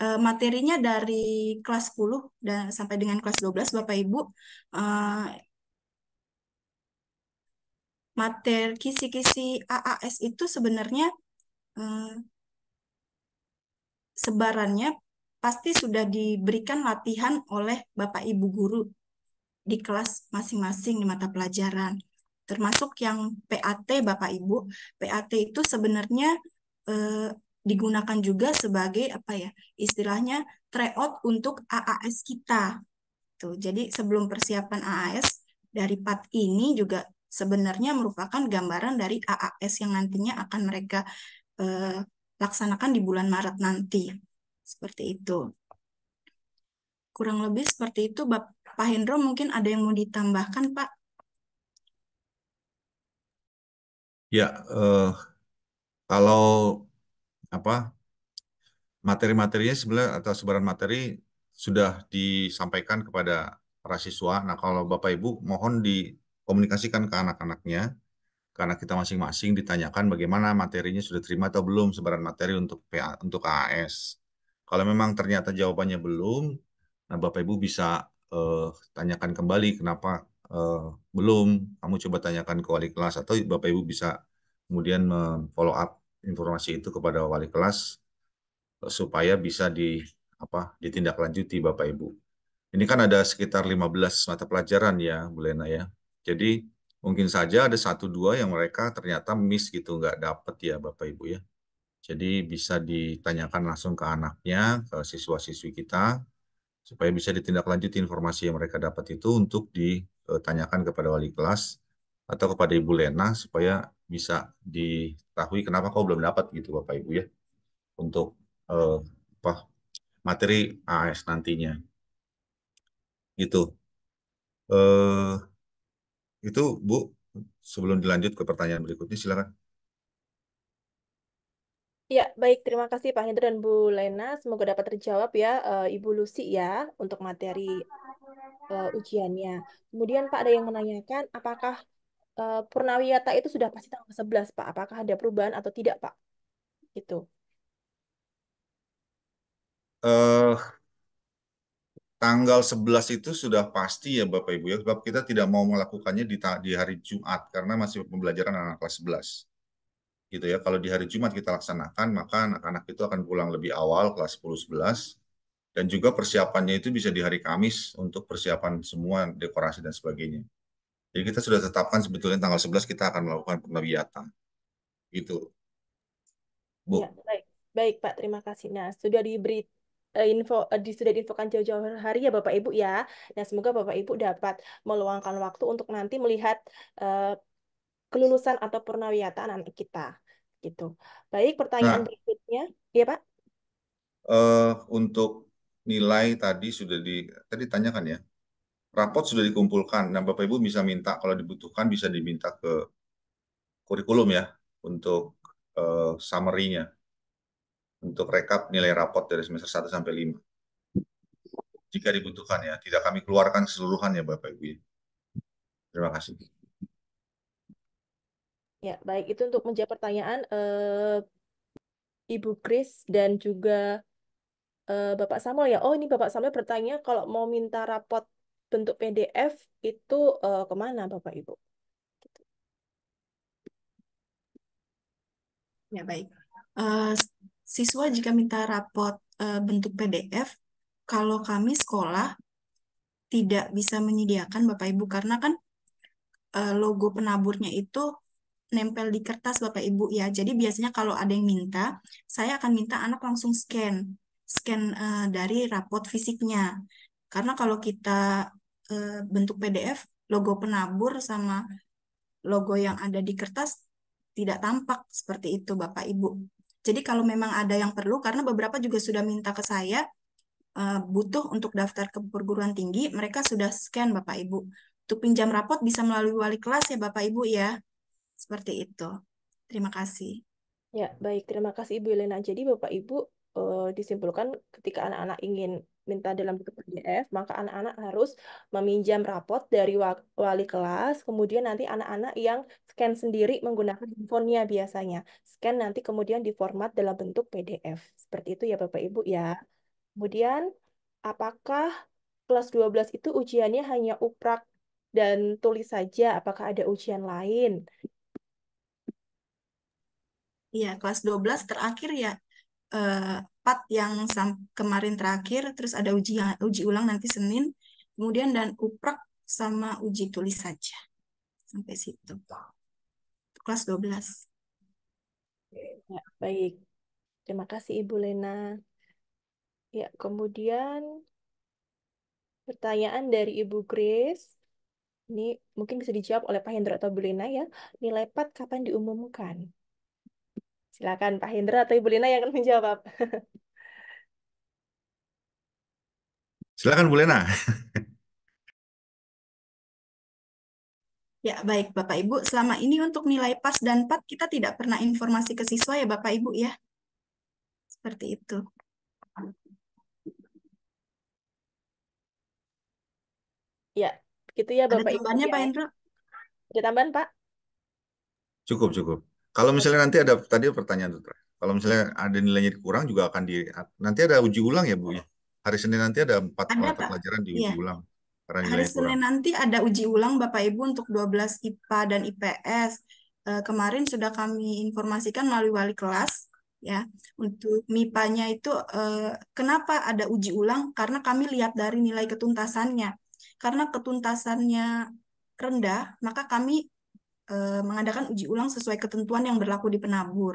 Eh, materinya dari kelas 10 dan sampai dengan kelas 12 Bapak Ibu uh, eh, materi kisi-kisi AAS itu sebenarnya uh, sebarannya pasti sudah diberikan latihan oleh Bapak Ibu guru di kelas masing-masing di mata pelajaran. Termasuk yang PAT Bapak Ibu. PAT itu sebenarnya digunakan juga sebagai apa ya istilahnya tryout untuk AAS kita. Tuh, jadi sebelum persiapan AAS dari part ini juga sebenarnya merupakan gambaran dari AAS yang nantinya akan mereka eh, laksanakan di bulan Maret nanti. Seperti itu. Kurang lebih seperti itu Pak Hendro mungkin ada yang mau ditambahkan Pak?
Ya, eh, kalau apa materi-materinya sebenarnya atau sebaran materi sudah disampaikan kepada para siswa. Nah, kalau Bapak Ibu mohon dikomunikasikan ke anak-anaknya, karena kita masing-masing ditanyakan bagaimana materinya sudah terima atau belum sebaran materi untuk PA, untuk AAS. Kalau memang ternyata jawabannya belum, nah Bapak Ibu bisa uh, tanyakan kembali kenapa uh, belum, kamu coba tanyakan ke wali kelas atau Bapak Ibu bisa kemudian eh, follow up informasi itu kepada wali kelas eh, supaya bisa di apa ditindaklanjuti Bapak Ibu. Ini kan ada sekitar 15 mata pelajaran ya, Bu Lena ya. Jadi mungkin saja ada satu dua yang mereka ternyata miss gitu nggak dapet ya Bapak Ibu ya. Jadi bisa ditanyakan langsung ke anaknya, ke siswa-siswi kita, supaya bisa ditindaklanjuti informasi yang mereka dapat itu untuk ditanyakan kepada wali kelas atau kepada Ibu Lena supaya bisa diketahui kenapa kau belum dapat gitu Bapak Ibu ya untuk eh, apa materi AS nantinya gitu eh, itu Bu sebelum dilanjut ke pertanyaan berikutnya silakan
Ya, baik. Terima kasih Pak Hendra dan Bu Lena. Semoga dapat terjawab ya uh, Ibu Lucy ya untuk materi uh, ujiannya. Kemudian Pak ada yang menanyakan apakah Eh, Purnawiyata itu sudah pasti tanggal 11, Pak. Apakah ada perubahan atau tidak, Pak? Gitu.
Uh, tanggal 11 itu sudah pasti ya Bapak Ibu ya, sebab kita tidak mau melakukannya di, di hari Jumat karena masih pembelajaran anak, anak kelas 11. Gitu ya. Kalau di hari Jumat kita laksanakan, maka anak-anak itu akan pulang lebih awal kelas 10 11 dan juga persiapannya itu bisa di hari Kamis untuk persiapan semua dekorasi dan sebagainya. Jadi kita sudah tetapkan sebetulnya tanggal 11 kita akan melakukan penglawiyatan. Itu.
Bu. Ya, baik. baik Pak, terima kasih. Nah, sudah diberi eh, info eh, di sudah diinfokan jauh-jauh hari ya Bapak Ibu ya. Nah, semoga Bapak Ibu dapat meluangkan waktu untuk nanti melihat uh, kelulusan atau purnawiyataan anak kita. Gitu. Baik, pertanyaan nah, berikutnya. Iya, Pak.
Uh, untuk nilai tadi sudah di tadi tanyakan ya rapot sudah dikumpulkan. Nah, Bapak Ibu bisa minta kalau dibutuhkan bisa diminta ke kurikulum ya untuk uh, summary-nya. Untuk rekap nilai rapot dari semester 1 sampai 5. Jika dibutuhkan ya, tidak kami keluarkan keseluruhan ya Bapak Ibu. Ya. Terima kasih.
Ya, baik itu untuk menjawab pertanyaan uh, Ibu Kris dan juga eh, Bapak Samuel ya. Oh, ini Bapak Samuel bertanya kalau mau minta rapot bentuk PDF itu uh, kemana
Bapak Ibu? Ya baik. Uh, siswa jika minta rapot uh, bentuk PDF, kalau kami sekolah tidak bisa menyediakan Bapak Ibu karena kan uh, logo penaburnya itu nempel di kertas Bapak Ibu ya. Jadi biasanya kalau ada yang minta, saya akan minta anak langsung scan, scan uh, dari rapot fisiknya. Karena kalau kita Eh, bentuk PDF logo penabur sama logo yang ada di kertas tidak tampak seperti itu Bapak Ibu. Jadi kalau memang ada yang perlu karena beberapa juga sudah minta ke saya eh, butuh untuk daftar ke perguruan tinggi, mereka sudah scan Bapak Ibu. Untuk pinjam rapot bisa melalui wali kelas ya Bapak Ibu ya. Seperti itu. Terima kasih.
Ya, baik. Terima kasih Ibu Elena. Jadi Bapak Ibu eh, disimpulkan ketika anak-anak ingin minta dalam bentuk PDF, maka anak-anak harus meminjam rapot dari wali kelas, kemudian nanti anak-anak yang scan sendiri menggunakan handphonenya biasanya. Scan nanti kemudian diformat dalam bentuk PDF. Seperti itu ya Bapak Ibu ya. Kemudian apakah kelas 12 itu ujiannya hanya uprak dan tulis saja,
apakah ada ujian lain? Iya, kelas 12 terakhir ya eh, rapat yang kemarin terakhir, terus ada uji uji ulang nanti Senin, kemudian dan uprak sama uji tulis saja. Sampai situ. Kelas 12.
Ya, baik. Terima kasih Ibu Lena. Ya, kemudian pertanyaan dari Ibu Grace. Ini mungkin bisa dijawab oleh Pak Hendro atau Bu Lena ya. Nilai PAT kapan diumumkan? Silakan Pak Hendra atau Ibu Lina yang akan menjawab.
Silakan Bu Lena.
Ya, baik Bapak Ibu. Selama ini untuk nilai pas dan pat kita tidak pernah informasi ke siswa ya Bapak Ibu ya. Seperti itu.
Ya, gitu ya Bapak Ada Ibu. Ada tambahannya ya. Pak Hendra? Ada tambahan Pak?
Cukup, cukup. Kalau misalnya nanti ada tadi pertanyaan tuh, kalau misalnya ada nilainya kurang juga akan di nanti ada uji ulang ya Bu ya. Hari Senin nanti ada empat ada, mata oh, pelajaran iya. uji iya. ulang. Karena Hari Senin
nanti ada uji ulang Bapak Ibu untuk 12 IPA dan IPS. Eh, kemarin sudah kami informasikan melalui wali kelas ya untuk MIPA-nya itu eh, kenapa ada uji ulang karena kami lihat dari nilai ketuntasannya karena ketuntasannya rendah maka kami Eh, mengadakan uji ulang sesuai ketentuan yang berlaku di penabur.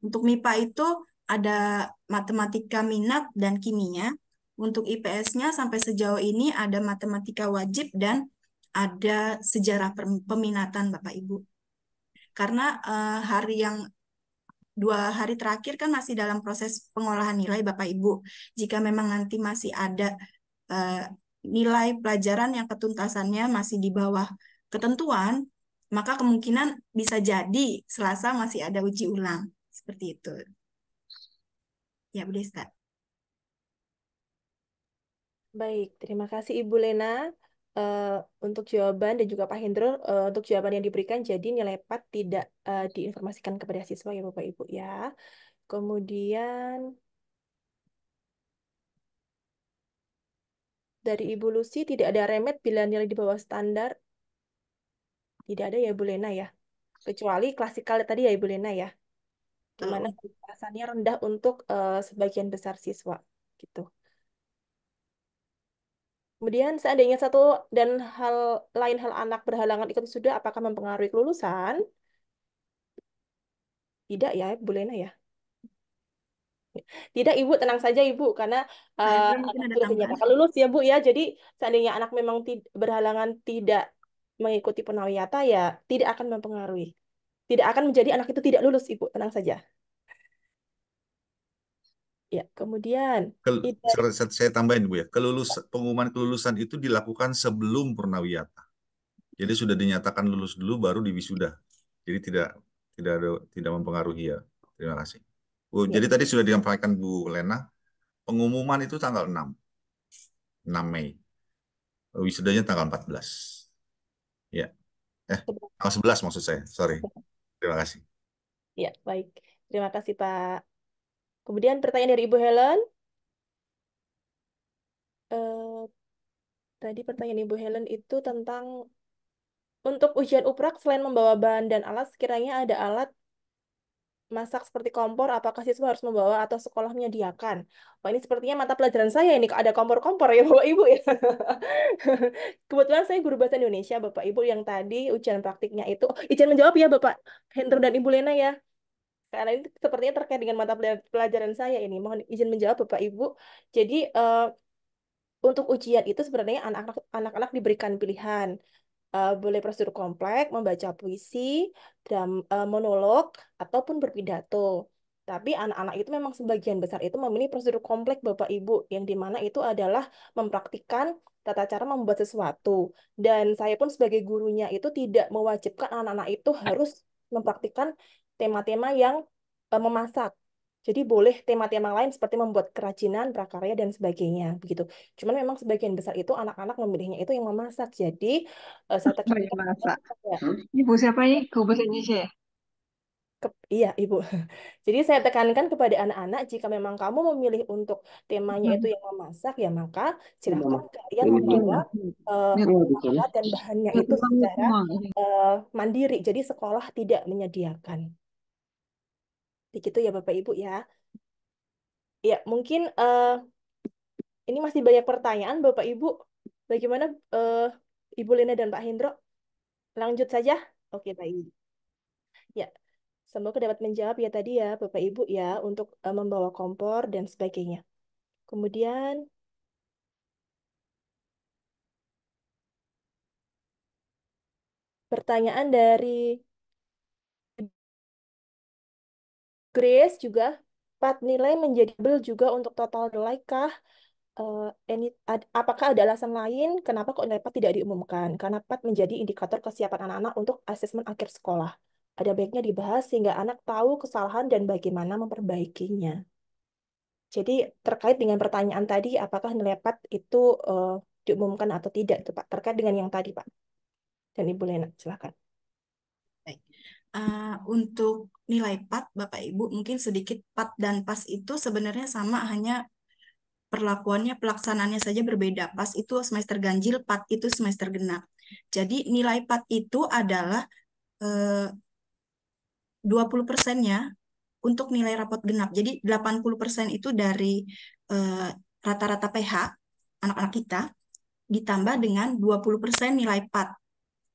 Untuk MIPA itu ada matematika minat dan kimia. Untuk IPS-nya sampai sejauh ini ada matematika wajib dan ada sejarah peminatan Bapak Ibu. Karena eh, hari yang dua hari terakhir kan masih dalam proses pengolahan nilai Bapak Ibu. Jika memang nanti masih ada eh, nilai pelajaran yang ketuntasannya masih di bawah ketentuan, maka kemungkinan bisa jadi Selasa masih ada uji ulang. Seperti itu. Ya, Bu Desta.
Baik, terima kasih Ibu Lena uh, untuk jawaban dan juga Pak Hendro uh, untuk jawaban yang diberikan. Jadi nilai PAT tidak uh, diinformasikan kepada siswa ya Bapak Ibu ya. Kemudian dari Ibu Lucy tidak ada remet bila nilai di bawah standar tidak ada ya Ibu Lena ya. Kecuali klasikal tadi ya Ibu Lena ya. Gimana oh. rendah untuk uh, sebagian besar siswa gitu. Kemudian seandainya satu dan hal lain hal anak berhalangan ikut sudah apakah mempengaruhi kelulusan? Tidak ya, Bu Lena ya. Tidak Ibu, tenang saja Ibu, karena uh, eh, sudah dinyatakan lulus ya Bu ya. Jadi seandainya anak memang berhalangan tidak mengikuti purnawiyata ya tidak akan mempengaruhi. Tidak akan menjadi anak itu tidak lulus, Ibu. Tenang saja. Ya, kemudian Kel
saya, saya tambahin Bu ya, kelulus pengumuman kelulusan itu dilakukan sebelum purnawiyata. Jadi sudah dinyatakan lulus dulu baru diwisuda. Jadi tidak tidak ada tidak mempengaruhi ya. Terima kasih. Bu, ya. jadi tadi sudah disampaikan Bu Lena, pengumuman itu tanggal 6. 6 Mei. Wisudanya tanggal 14. Ya. Eh, tanggal 11 maksud saya. Sorry. Terima kasih.
Ya, baik. Terima kasih, Pak. Kemudian pertanyaan dari Ibu Helen. Uh, tadi pertanyaan Ibu Helen itu tentang untuk ujian uprak selain membawa bahan dan alat, sekiranya ada alat masak seperti kompor, apakah siswa harus membawa atau sekolah menyediakan? Wah ini sepertinya mata pelajaran saya ini ada kompor-kompor ya Bapak Ibu ya. Kebetulan saya guru bahasa Indonesia Bapak Ibu yang tadi ujian praktiknya itu, oh, izin menjawab ya Bapak Hendro dan Ibu Lena ya. Karena ini sepertinya terkait dengan mata pelajaran saya ini. Mohon izin menjawab Bapak Ibu. Jadi uh, untuk ujian itu sebenarnya anak-anak anak-anak diberikan pilihan uh, boleh prosedur kompleks, membaca puisi, dram, uh, monolog, ataupun berpidato. Tapi anak-anak itu memang sebagian besar itu memilih prosedur kompleks Bapak Ibu, yang dimana itu adalah mempraktikkan tata cara membuat sesuatu. Dan saya pun sebagai gurunya itu tidak mewajibkan anak-anak itu harus mempraktikkan tema-tema yang uh, memasak. Jadi boleh tema-tema lain seperti membuat kerajinan, prakarya, dan sebagainya. begitu. Cuman memang sebagian besar itu anak-anak memilihnya itu yang memasak. Jadi uh, saya tekan. Ya.
Ibu siapa ini? Ibu Indonesia
iya, Ibu. Jadi saya tekankan kepada anak-anak, jika memang kamu memilih untuk temanya hmm. itu yang memasak, ya maka iya. silahkan hmm. kalian iya, membawa uh, alat dan bahannya itu secara uh, mandiri. Jadi sekolah tidak menyediakan. Begitu ya Bapak Ibu ya. Ya, mungkin uh, ini masih banyak pertanyaan Bapak Ibu. Bagaimana uh, Ibu Lena dan Pak Hendro? Lanjut saja. Oke, baik. Ya, semoga dapat menjawab ya tadi ya Bapak Ibu ya untuk uh, membawa kompor dan sebagainya. Kemudian
pertanyaan dari
Grace juga pat nilai menjadi bel juga untuk total nilai kah? Uh, eh, any, ad, apakah ada alasan lain kenapa kok nilai 4 tidak diumumkan? Karena pat menjadi indikator kesiapan anak-anak untuk asesmen akhir sekolah. Ada baiknya dibahas sehingga anak tahu kesalahan dan bagaimana memperbaikinya. Jadi terkait dengan pertanyaan tadi, apakah nilai 4 itu uh, diumumkan atau tidak itu Pak, terkait dengan yang tadi Pak. Dan Ibu Lena, silakan.
Uh, untuk nilai PAT Bapak Ibu mungkin sedikit PAT dan PAS itu sebenarnya sama hanya perlakuannya pelaksanaannya saja berbeda. PAS itu semester ganjil, PAT itu semester genap. Jadi nilai PAT itu adalah eh, 20 persennya untuk nilai rapot genap. Jadi 80 persen itu dari eh, rata-rata eh, PH anak-anak kita ditambah dengan 20 persen nilai PAT.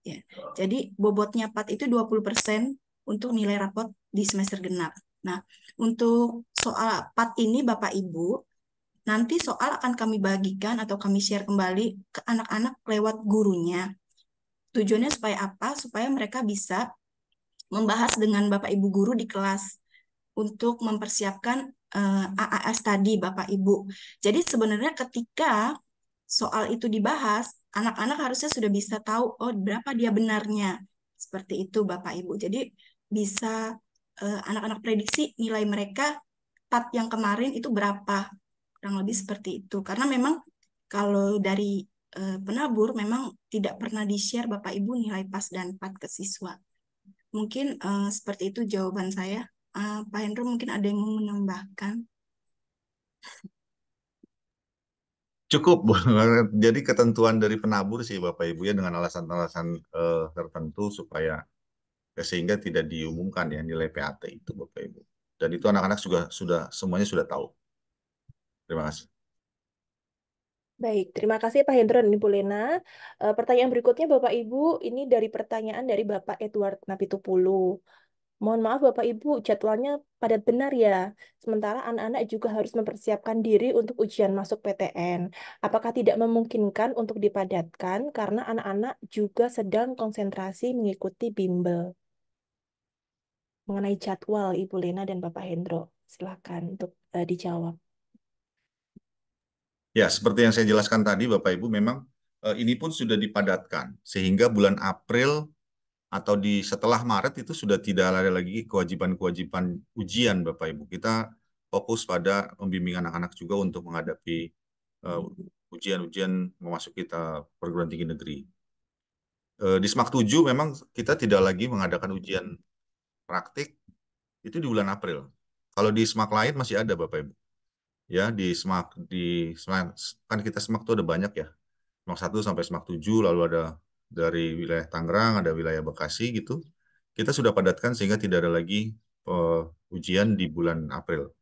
Ya. Jadi bobotnya PAT itu 20 persen untuk nilai rapot di semester genap. Nah, untuk soal part ini Bapak Ibu, nanti soal akan kami bagikan atau kami share kembali ke anak-anak lewat gurunya. Tujuannya supaya apa? Supaya mereka bisa membahas dengan Bapak Ibu guru di kelas untuk mempersiapkan uh, eh, AAS tadi Bapak Ibu. Jadi sebenarnya ketika soal itu dibahas, anak-anak harusnya sudah bisa tahu oh berapa dia benarnya. Seperti itu Bapak Ibu. Jadi bisa eh, anak-anak prediksi nilai mereka part yang kemarin itu berapa kurang lebih seperti itu karena memang kalau dari uh, penabur memang tidak pernah di share bapak ibu nilai pas dan part ke siswa mungkin uh, seperti itu jawaban saya uh, Pak Hendro mungkin ada yang mau menambahkan
cukup jadi ketentuan dari penabur sih bapak ibu ya dengan alasan-alasan uh, tertentu supaya sehingga tidak diumumkan ya nilai PAT itu Bapak Ibu. Dan itu anak-anak juga sudah semuanya sudah tahu. Terima kasih.
Baik, terima kasih Pak Hendro dan Ibu Lena. E, pertanyaan berikutnya Bapak Ibu, ini dari pertanyaan dari Bapak Edward Napitupulu. Mohon maaf Bapak Ibu, jadwalnya padat benar ya. Sementara anak-anak juga harus mempersiapkan diri untuk ujian masuk PTN. Apakah tidak memungkinkan untuk dipadatkan karena anak-anak juga sedang konsentrasi mengikuti bimbel? mengenai jadwal Ibu Lena dan Bapak Hendro. Silakan untuk uh, dijawab.
Ya, seperti yang saya jelaskan tadi, Bapak Ibu, memang uh, ini pun sudah dipadatkan sehingga bulan April atau di setelah Maret itu sudah tidak ada lagi kewajiban-kewajiban ujian, Bapak Ibu. Kita fokus pada pembimbingan anak-anak juga untuk menghadapi eh, ujian-ujian uh, memasuki kita perguruan tinggi negeri. Uh, di SMAK 7 memang kita tidak lagi mengadakan ujian praktik itu di bulan April. Kalau di SMAK lain masih ada Bapak Ibu. Ya, di SMAK di SMAK kan kita SMAK tuh ada banyak ya. SMAK 1 sampai SMAK 7 lalu ada dari wilayah Tangerang, ada wilayah Bekasi gitu. Kita sudah padatkan sehingga tidak ada lagi uh, ujian di bulan April.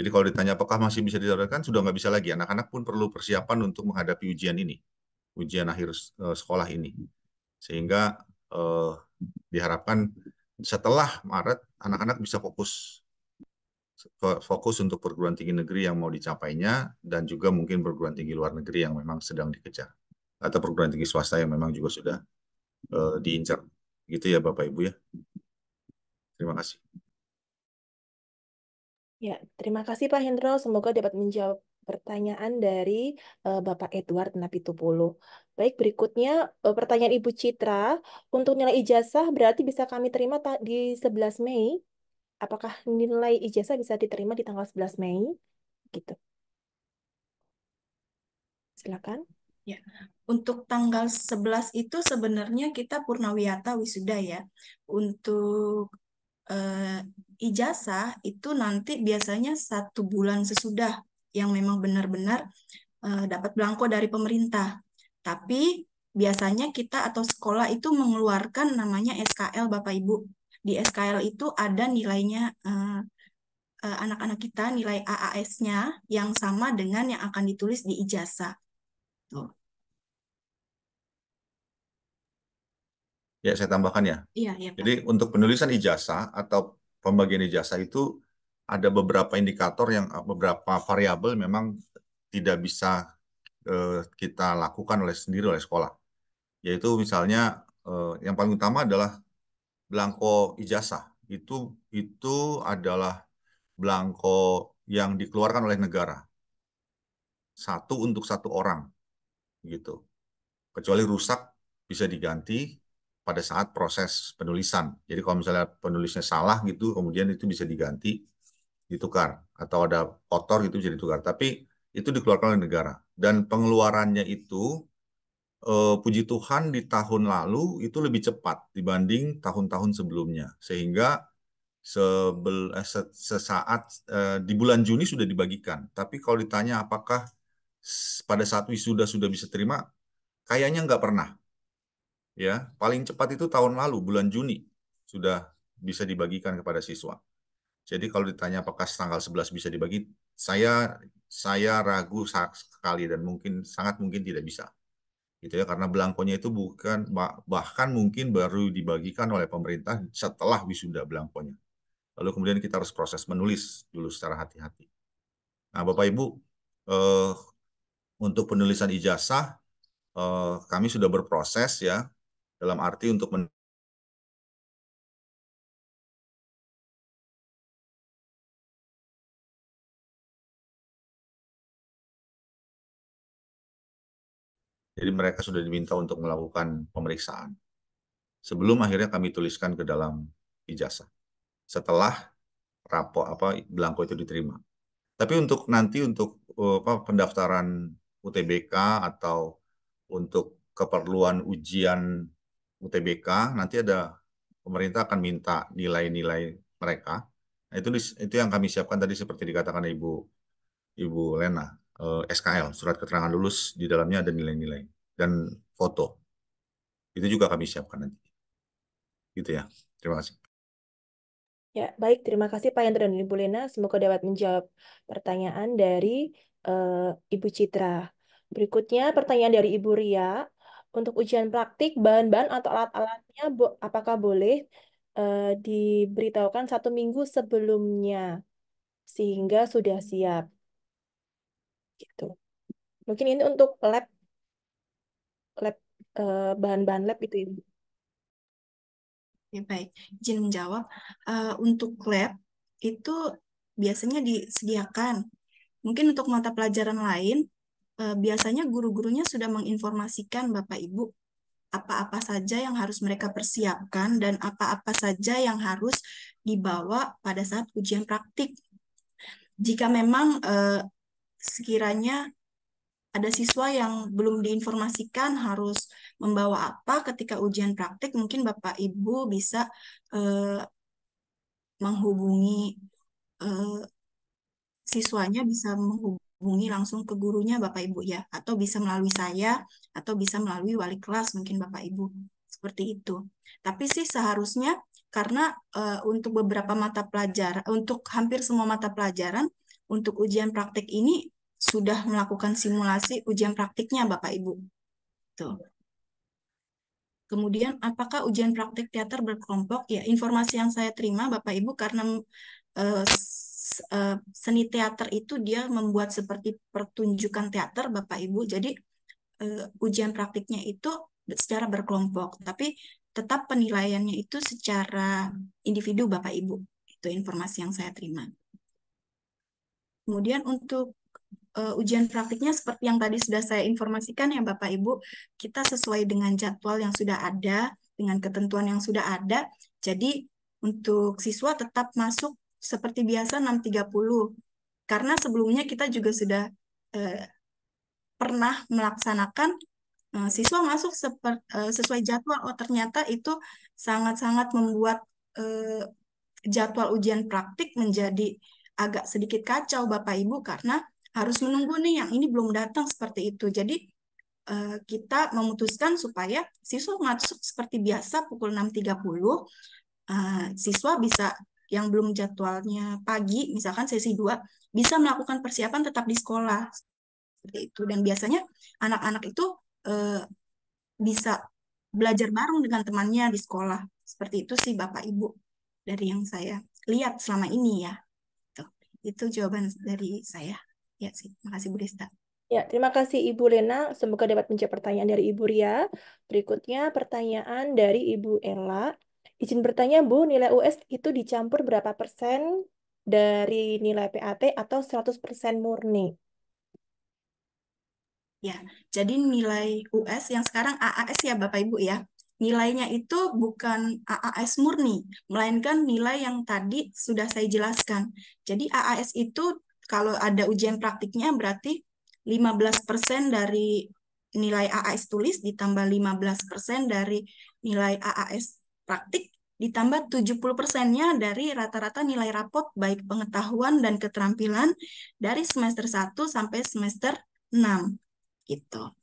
Jadi kalau ditanya apakah masih bisa diadakan, sudah nggak bisa lagi. Anak-anak pun perlu persiapan untuk menghadapi ujian ini, ujian akhir eh, sekolah ini. Sehingga eh, diharapkan setelah Maret anak-anak bisa fokus fokus untuk perguruan tinggi negeri yang mau dicapainya dan juga mungkin perguruan tinggi luar negeri yang memang sedang dikejar atau perguruan tinggi swasta yang memang juga sudah uh, diincar gitu ya Bapak Ibu ya terima kasih
ya terima kasih Pak Hendro semoga dapat menjawab pertanyaan dari uh, Bapak Edward Napitupulu. Baik, berikutnya uh, pertanyaan Ibu Citra. Untuk nilai ijazah berarti bisa kami terima di 11 Mei? Apakah nilai ijazah bisa diterima di tanggal 11 Mei? Gitu.
Silakan. Ya. Untuk tanggal 11 itu sebenarnya kita Purnawiyata wisuda ya. Untuk uh, ijazah itu nanti biasanya satu bulan sesudah yang memang benar-benar uh, dapat belangko dari pemerintah. Tapi biasanya kita atau sekolah itu mengeluarkan namanya SKL Bapak Ibu. Di SKL itu ada nilainya anak eh, eh, anak-anak kita nilai AAS-nya yang sama dengan yang akan ditulis di ijasa.
Ya,
saya tambahkan ya.
Iya, iya. Jadi
untuk penulisan ijazah atau pembagian ijazah itu ada beberapa indikator yang eh, beberapa variabel memang tidak bisa eh, kita lakukan oleh sendiri oleh sekolah. Yaitu misalnya eh, yang paling utama adalah belangko ijazah. Itu itu adalah belangko yang dikeluarkan oleh negara. Satu untuk satu orang. Gitu. Kecuali rusak bisa diganti pada saat proses penulisan. Jadi kalau misalnya penulisnya salah gitu, kemudian itu bisa diganti ditukar atau ada kotor itu bisa ditukar tapi itu dikeluarkan oleh negara dan pengeluarannya itu eh, puji Tuhan di tahun lalu itu lebih cepat dibanding tahun-tahun sebelumnya sehingga sebel, eh, sesaat eh, di bulan Juni sudah dibagikan tapi kalau ditanya apakah pada saat wisuda sudah bisa terima kayaknya nggak pernah ya paling cepat itu tahun lalu bulan Juni sudah bisa dibagikan kepada siswa jadi kalau ditanya apakah tanggal 11 bisa dibagi, saya saya ragu sekali dan mungkin sangat mungkin tidak bisa. Gitu ya karena belangkonya itu bukan bahkan mungkin baru dibagikan oleh pemerintah setelah wisuda belangkonya. Lalu kemudian kita harus proses menulis dulu secara hati-hati. Nah, Bapak Ibu, eh, untuk penulisan ijazah eh, kami sudah berproses ya dalam arti untuk
Jadi mereka sudah diminta untuk melakukan pemeriksaan.
Sebelum akhirnya kami tuliskan ke dalam ijazah. Setelah rapor apa belangko itu diterima. Tapi untuk nanti untuk eh, apa pendaftaran UTBK atau untuk keperluan ujian UTBK nanti ada pemerintah akan minta nilai-nilai mereka. Nah, itu itu yang kami siapkan tadi seperti dikatakan Ibu Ibu Lena uh, eh, SKL, surat keterangan lulus di dalamnya ada nilai-nilai dan foto. Itu juga kami siapkan nanti. Gitu ya. Terima kasih.
Ya, baik. Terima kasih Pak Hendro dan Ibu Lena. Semoga dapat menjawab pertanyaan dari uh, Ibu Citra. Berikutnya pertanyaan dari Ibu Ria. Untuk ujian praktik, bahan-bahan atau alat-alatnya apakah boleh uh, diberitahukan satu minggu sebelumnya sehingga sudah siap? gitu. Mungkin ini untuk
lab lab eh, bahan-bahan lab itu ibu. Ya, baik, izin menjawab. Uh, untuk lab itu biasanya disediakan. Mungkin untuk mata pelajaran lain, uh, biasanya guru-gurunya sudah menginformasikan Bapak Ibu apa-apa saja yang harus mereka persiapkan dan apa-apa saja yang harus dibawa pada saat ujian praktik. Jika memang uh, sekiranya ada siswa yang belum diinformasikan harus membawa apa ketika ujian praktik, mungkin Bapak Ibu bisa eh, menghubungi eh, siswanya bisa menghubungi langsung ke gurunya Bapak Ibu ya, atau bisa melalui saya, atau bisa melalui wali kelas mungkin Bapak Ibu seperti itu. Tapi sih seharusnya karena uh, untuk beberapa mata pelajaran, untuk hampir semua mata pelajaran untuk ujian praktik ini sudah melakukan simulasi ujian praktiknya Bapak Ibu. Tuh. Kemudian apakah ujian praktik teater berkelompok? Ya, informasi yang saya terima Bapak Ibu karena eh, eh, seni teater itu dia membuat seperti pertunjukan teater Bapak Ibu. Jadi eh, ujian praktiknya itu secara berkelompok, tapi tetap penilaiannya itu secara individu Bapak Ibu. Itu informasi yang saya terima. Kemudian untuk uh, ujian praktiknya seperti yang tadi sudah saya informasikan ya Bapak Ibu, kita sesuai dengan jadwal yang sudah ada, dengan ketentuan yang sudah ada. Jadi untuk siswa tetap masuk seperti biasa 6.30. Karena sebelumnya kita juga sudah uh, pernah melaksanakan eh, siswa masuk seper, sesuai jadwal. Oh ternyata itu sangat-sangat membuat eh, jadwal ujian praktik menjadi agak sedikit kacau Bapak Ibu karena harus menunggu nih yang ini belum datang seperti itu. Jadi eh, kita memutuskan supaya siswa masuk seperti biasa pukul 6.30 uh, eh, siswa bisa yang belum jadwalnya pagi misalkan sesi 2 bisa melakukan persiapan tetap di sekolah seperti itu dan biasanya anak-anak itu eh, bisa belajar bareng dengan temannya di sekolah seperti itu sih Bapak Ibu dari yang saya lihat selama ini ya itu jawaban dari saya. Ya, sih. kasih Bu Desta.
Ya, terima kasih Ibu Lena. Semoga dapat menjawab pertanyaan dari Ibu Ria. Berikutnya pertanyaan dari Ibu Ella. Izin bertanya Bu, nilai US itu dicampur berapa persen dari
nilai PAT atau 100 persen murni? Ya, jadi nilai US yang sekarang AAS ya Bapak Ibu ya nilainya itu bukan AAS murni, melainkan nilai yang tadi sudah saya jelaskan. Jadi AAS itu kalau ada ujian praktiknya berarti 15% dari nilai AAS tulis ditambah 15% dari nilai AAS praktik ditambah 70 persennya dari rata-rata nilai rapot baik pengetahuan dan keterampilan dari semester 1 sampai semester 6 gitu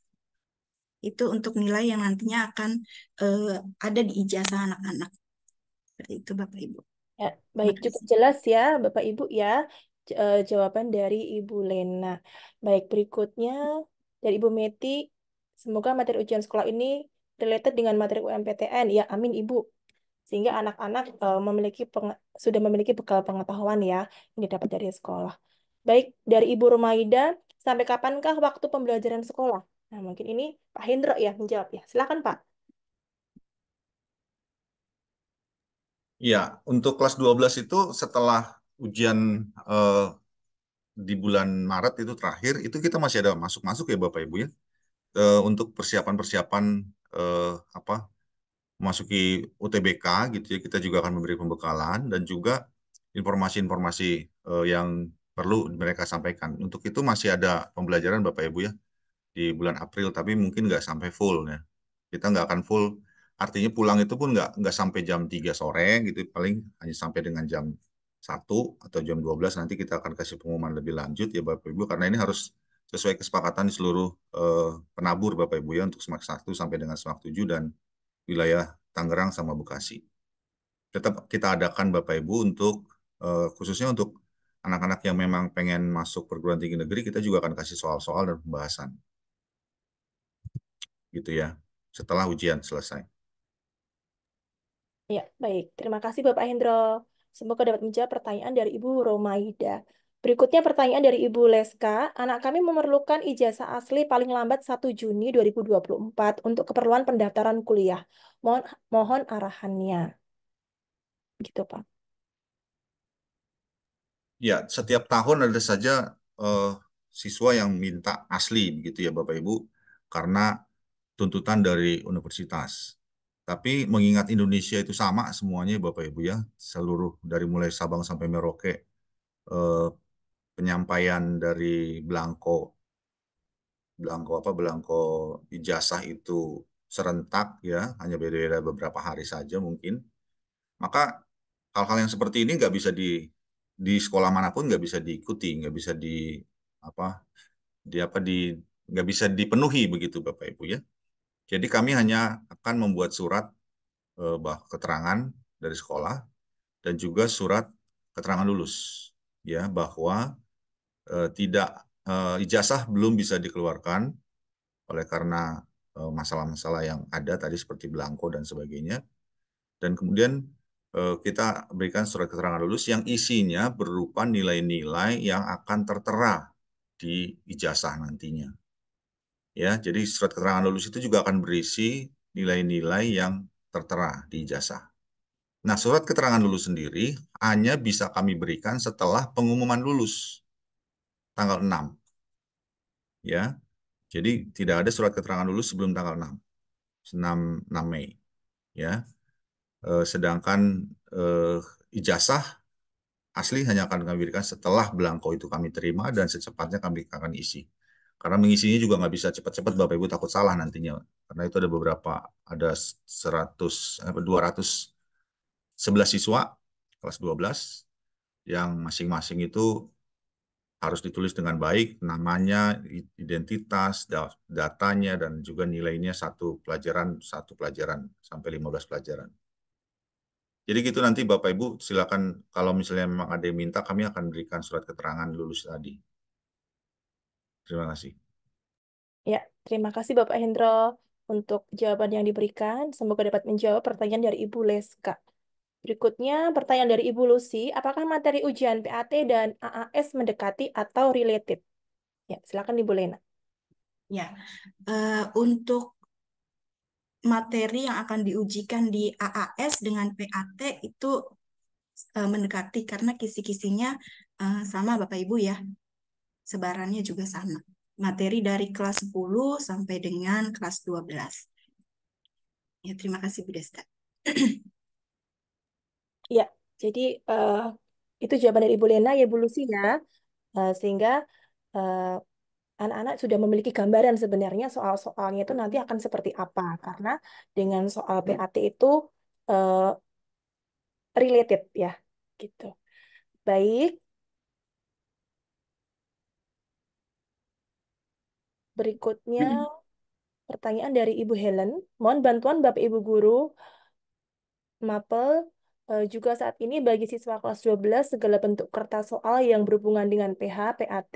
itu untuk nilai yang nantinya akan uh, ada di ijazah anak-anak. Seperti itu Bapak Ibu.
Ya, baik cukup jelas ya Bapak Ibu ya eh, jawaban dari Ibu Lena. Baik berikutnya dari Ibu Meti, semoga materi ujian sekolah ini related dengan materi UMPTN. Ya, amin Ibu. Sehingga anak-anak uh, memiliki sudah memiliki bekal pengetahuan ya yang didapat dari sekolah. Baik, dari Ibu Rumaida, sampai kapankah waktu pembelajaran sekolah? Nah, mungkin ini Pak Hendro ya menjawab ya. Silakan Pak.
Ya, untuk kelas 12 itu setelah ujian eh, di bulan Maret itu terakhir, itu kita masih ada masuk-masuk ya Bapak Ibu ya. Eh, untuk persiapan-persiapan eh, apa memasuki UTBK gitu ya, kita juga akan memberi pembekalan dan juga informasi-informasi eh, yang perlu mereka sampaikan. Untuk itu masih ada pembelajaran Bapak Ibu ya di bulan April, tapi mungkin nggak sampai full ya. Kita nggak akan full, artinya pulang itu pun nggak nggak sampai jam 3 sore gitu, paling hanya sampai dengan jam 1 atau jam 12 nanti kita akan kasih pengumuman lebih lanjut ya Bapak Ibu, karena ini harus sesuai kesepakatan di seluruh eh, penabur Bapak Ibu ya untuk semak 1 sampai dengan semak 7 dan wilayah Tangerang sama Bekasi. Tetap kita adakan Bapak Ibu untuk eh, khususnya untuk anak-anak yang memang pengen masuk perguruan tinggi negeri, kita juga akan kasih soal-soal dan pembahasan gitu ya setelah ujian selesai.
Ya, baik. Terima kasih Bapak Hendro. Semoga dapat menjawab pertanyaan dari Ibu Romaida. Berikutnya pertanyaan dari Ibu Leska. Anak kami memerlukan ijazah asli paling lambat 1 Juni 2024 untuk keperluan pendaftaran kuliah. Mohon, mohon arahannya. Gitu, Pak.
Ya, setiap tahun ada saja uh, siswa yang minta asli, gitu ya Bapak Ibu, karena tuntutan dari universitas. Tapi mengingat Indonesia itu sama semuanya Bapak Ibu ya, seluruh dari mulai Sabang sampai Merauke, eh, penyampaian dari belangko belangko apa belangko ijazah itu serentak ya, hanya beda-beda beberapa hari saja mungkin. Maka hal-hal yang seperti ini nggak bisa di di sekolah manapun nggak bisa diikuti, nggak bisa di apa di apa di nggak bisa dipenuhi begitu Bapak Ibu ya. Jadi kami hanya akan membuat surat eh, bah, keterangan dari sekolah dan juga surat keterangan lulus ya bahwa eh, tidak eh, ijazah belum bisa dikeluarkan oleh karena eh, masalah-masalah eh, yang ada tadi seperti belangko dan sebagainya. Dan kemudian eh, kita berikan surat keterangan lulus yang isinya berupa nilai-nilai yang akan tertera di ijazah nantinya. Ya, jadi surat keterangan lulus itu juga akan berisi nilai-nilai yang tertera di ijazah. Nah, surat keterangan lulus sendiri hanya bisa kami berikan setelah pengumuman lulus tanggal 6. Ya. Jadi tidak ada surat keterangan lulus sebelum tanggal 6. 6, 6 Mei. Ya. e, sedangkan e, ijazah asli hanya akan kami berikan setelah belangko itu kami terima dan secepatnya kami akan isi karena mengisinya juga nggak bisa cepat-cepat Bapak Ibu takut salah nantinya karena itu ada beberapa ada 100 eh, sebelas siswa kelas 12 yang masing-masing itu harus ditulis dengan baik namanya, identitas, datanya dan juga nilainya satu pelajaran satu pelajaran sampai lima belas pelajaran. Jadi gitu nanti Bapak Ibu silakan kalau misalnya memang ada yang minta kami akan berikan surat keterangan lulus tadi. Terima kasih.
Ya, terima kasih Bapak Hendro untuk jawaban yang diberikan. Semoga dapat menjawab pertanyaan dari Ibu Leska. Berikutnya, pertanyaan dari Ibu Lucy, apakah materi ujian PAT dan AAS mendekati atau related? Ya, silakan Ibu Lena.
Ya, uh, untuk materi yang akan diujikan di AAS dengan PAT itu uh, mendekati karena kisi-kisinya uh, sama Bapak Ibu ya sebarannya juga sama. Materi dari kelas 10 sampai dengan kelas 12. Ya, terima kasih Bu Desta.
ya, jadi uh, itu jawaban dari Ibu Lena ya Bu Lucy Uh, sehingga anak eh, anak-anak sudah memiliki gambaran sebenarnya soal-soalnya itu nanti akan seperti apa karena dengan soal PAT itu uh, related ya gitu. Baik, Berikutnya pertanyaan dari Ibu Helen. Mohon bantuan Bapak Ibu Guru mapel e, juga saat ini bagi siswa kelas 12 segala bentuk kertas soal yang berhubungan dengan PH, PAT,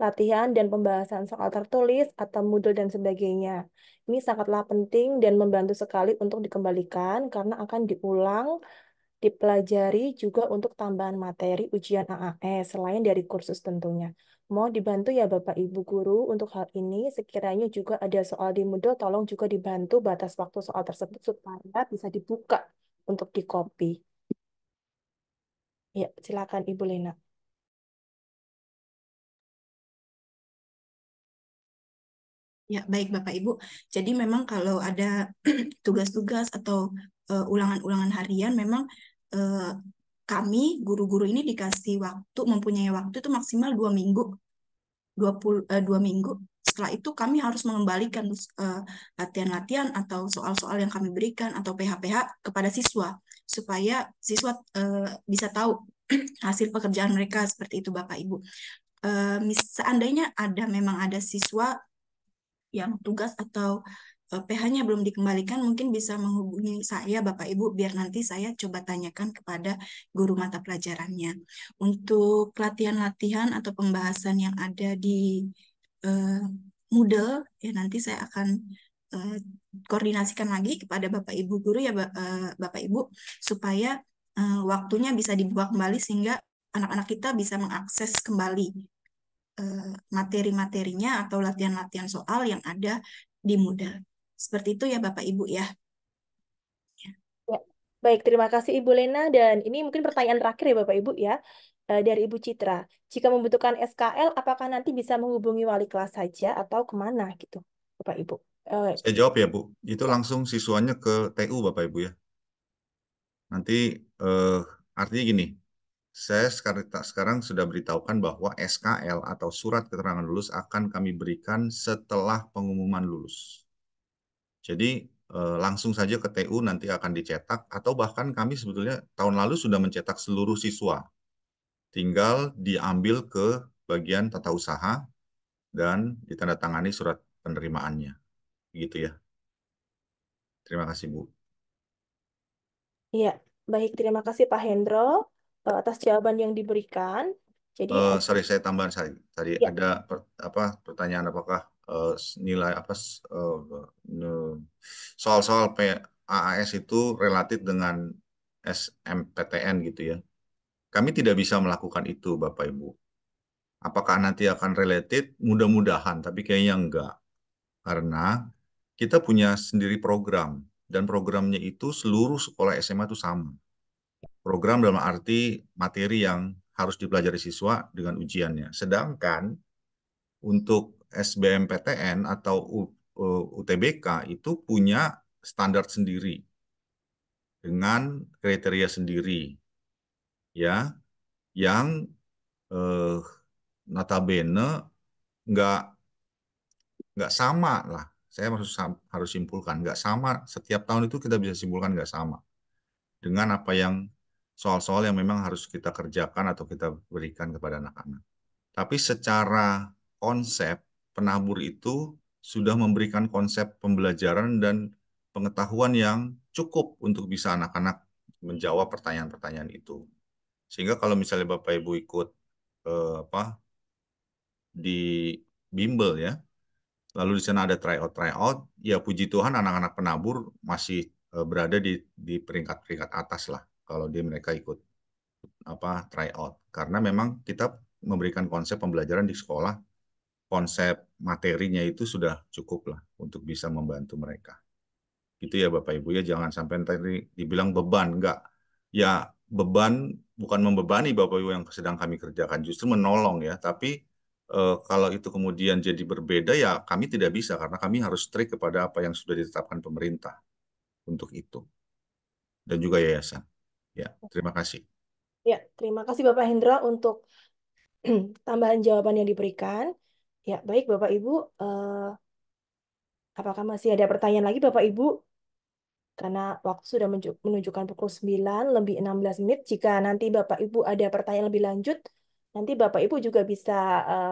latihan dan pembahasan soal tertulis atau modul dan sebagainya. Ini sangatlah penting dan membantu sekali untuk dikembalikan karena akan diulang, dipelajari juga untuk tambahan materi ujian AAE selain dari kursus tentunya. Mohon dibantu ya Bapak Ibu Guru untuk hal ini. Sekiranya juga ada soal di Moodle, tolong juga dibantu batas waktu soal tersebut supaya bisa dibuka
untuk di-copy. Ya, silakan Ibu Lena.
Ya, baik Bapak Ibu. Jadi memang kalau ada tugas-tugas atau eh, ulangan-ulangan uh, harian memang uh, kami guru-guru ini dikasih waktu mempunyai waktu itu maksimal dua minggu 20 eh, dua minggu setelah itu kami harus mengembalikan eh, latihan-latihan eh, atau soal-soal yang kami berikan atau PHPH kepada siswa supaya siswa eh, bisa tahu hasil pekerjaan mereka seperti itu Bapak Ibu. Eh, seandainya ada memang ada siswa yang tugas atau Eh, PH-nya belum dikembalikan, mungkin bisa menghubungi saya, Bapak Ibu, biar nanti saya coba tanyakan kepada guru mata pelajarannya. Untuk latihan-latihan atau pembahasan yang ada di uh, Moodle, ya nanti saya akan uh, koordinasikan lagi kepada Bapak Ibu guru ya Bapak Ibu supaya uh, waktunya bisa dibuka kembali sehingga anak-anak kita bisa mengakses kembali materi-materinya atau latihan-latihan soal yang ada di Moodle. Seperti itu ya Bapak Ibu ya. ya.
Baik, terima kasih Ibu Lena dan ini mungkin pertanyaan terakhir ya Bapak Ibu ya eh, dari Ibu Citra. Jika membutuhkan SKL, apakah nanti bisa menghubungi wali kelas saja atau kemana gitu, Bapak Ibu? Eh,
saya jawab ya Bu, itu langsung siswanya ke TU Bapak Ibu ya. Nanti eh, artinya gini, saya sekarang, sekarang sudah beritahukan bahwa SKL atau surat keterangan lulus akan kami berikan setelah pengumuman lulus. Jadi eh, langsung saja ke TU nanti akan dicetak atau bahkan kami sebetulnya tahun lalu sudah mencetak seluruh siswa. Tinggal diambil ke bagian tata usaha dan ditandatangani surat penerimaannya. Begitu ya. Terima kasih, Bu.
Iya, baik. Terima kasih Pak Hendro eh, atas jawaban yang diberikan.
Jadi, uh, sorry,
saya tambahan saya. Tadi ya. ada apa pertanyaan apakah uh, nilai apa eh, soal-soal uh, PAAS itu relatif dengan SMPTN gitu ya. Kami tidak bisa melakukan itu Bapak Ibu. Apakah nanti akan related? Mudah-mudahan, tapi kayaknya enggak. Karena kita punya sendiri program dan programnya itu seluruh sekolah SMA itu sama. Program dalam arti materi yang harus dipelajari siswa dengan ujiannya. Sedangkan untuk SBMPTN atau UTBK e, itu punya standar sendiri dengan kriteria sendiri ya yang eh, notabene nggak nggak sama lah saya harus harus simpulkan nggak sama setiap tahun itu kita bisa simpulkan nggak sama dengan apa yang soal-soal yang memang harus kita kerjakan atau kita berikan kepada anak-anak tapi secara konsep penabur itu sudah memberikan konsep pembelajaran dan pengetahuan yang cukup untuk bisa anak-anak menjawab pertanyaan-pertanyaan itu. Sehingga kalau misalnya Bapak Ibu ikut eh, apa di bimbel ya, lalu di sana ada try out try out, ya puji Tuhan anak-anak penabur masih eh, berada di di peringkat-peringkat atas lah kalau dia mereka ikut apa try out. karena memang kita memberikan konsep pembelajaran di sekolah konsep materinya itu sudah cukup lah untuk bisa membantu mereka. Gitu ya Bapak Ibu ya, jangan sampai nanti dibilang beban, enggak. Ya beban bukan membebani Bapak Ibu yang sedang kami kerjakan, justru menolong ya, tapi e, kalau itu kemudian jadi berbeda ya kami tidak bisa karena kami harus strict kepada apa yang sudah ditetapkan pemerintah untuk itu. Dan juga yayasan. Ya, terima kasih.
Ya, terima kasih Bapak Hendra untuk tambahan jawaban yang diberikan. Ya, baik Bapak Ibu. Uh, apakah masih ada pertanyaan lagi Bapak Ibu? Karena waktu sudah menunjukkan pukul 9 lebih 16 menit. Jika nanti Bapak Ibu ada pertanyaan lebih lanjut, nanti Bapak Ibu juga bisa uh,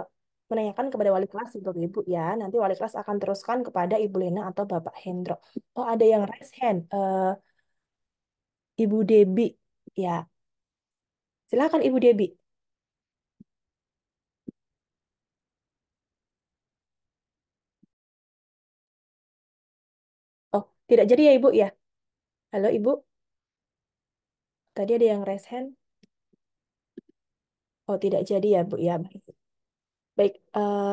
menanyakan kepada wali kelas Bapak Ibu ya. Nanti wali kelas akan teruskan kepada Ibu Lena atau Bapak Hendro. Oh, ada yang raise hand. Uh, Ibu Debi. Ya. Silakan Ibu Debi.
Tidak jadi ya Ibu ya? Halo Ibu?
Tadi ada yang raise hand? Oh, tidak jadi ya Bu ya. Baik, uh,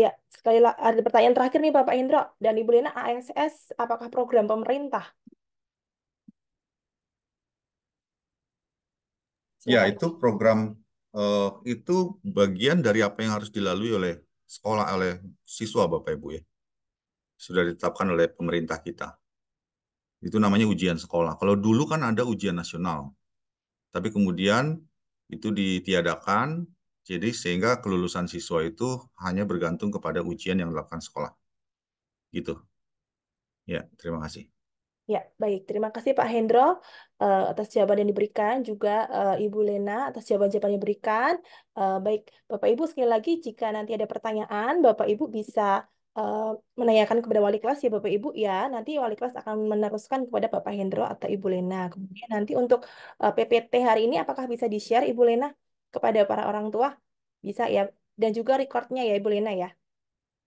Ya, sekali lagi ada pertanyaan terakhir nih Bapak Indro dan Ibu Lena, ASS apakah program pemerintah?
Ya, itu program uh, itu bagian dari apa yang harus dilalui oleh sekolah oleh siswa Bapak Ibu ya. Sudah ditetapkan oleh pemerintah kita. Itu namanya ujian sekolah. Kalau dulu kan ada ujian nasional. Tapi kemudian itu ditiadakan, jadi sehingga kelulusan siswa itu hanya bergantung kepada ujian yang dilakukan sekolah. Gitu. Ya, terima kasih.
Ya, baik. Terima kasih Pak Hendro uh, atas jawaban yang diberikan, juga uh, Ibu Lena atas jawaban-jawaban yang diberikan. Uh, baik, Bapak Ibu sekali lagi jika nanti ada pertanyaan, Bapak Ibu bisa menanyakan kepada wali kelas ya Bapak Ibu ya. Nanti wali kelas akan meneruskan kepada Bapak Hendro atau Ibu Lena. Kemudian nanti untuk PPT hari ini apakah bisa di-share Ibu Lena kepada para orang tua? Bisa ya. Dan juga recordnya ya Ibu Lena ya.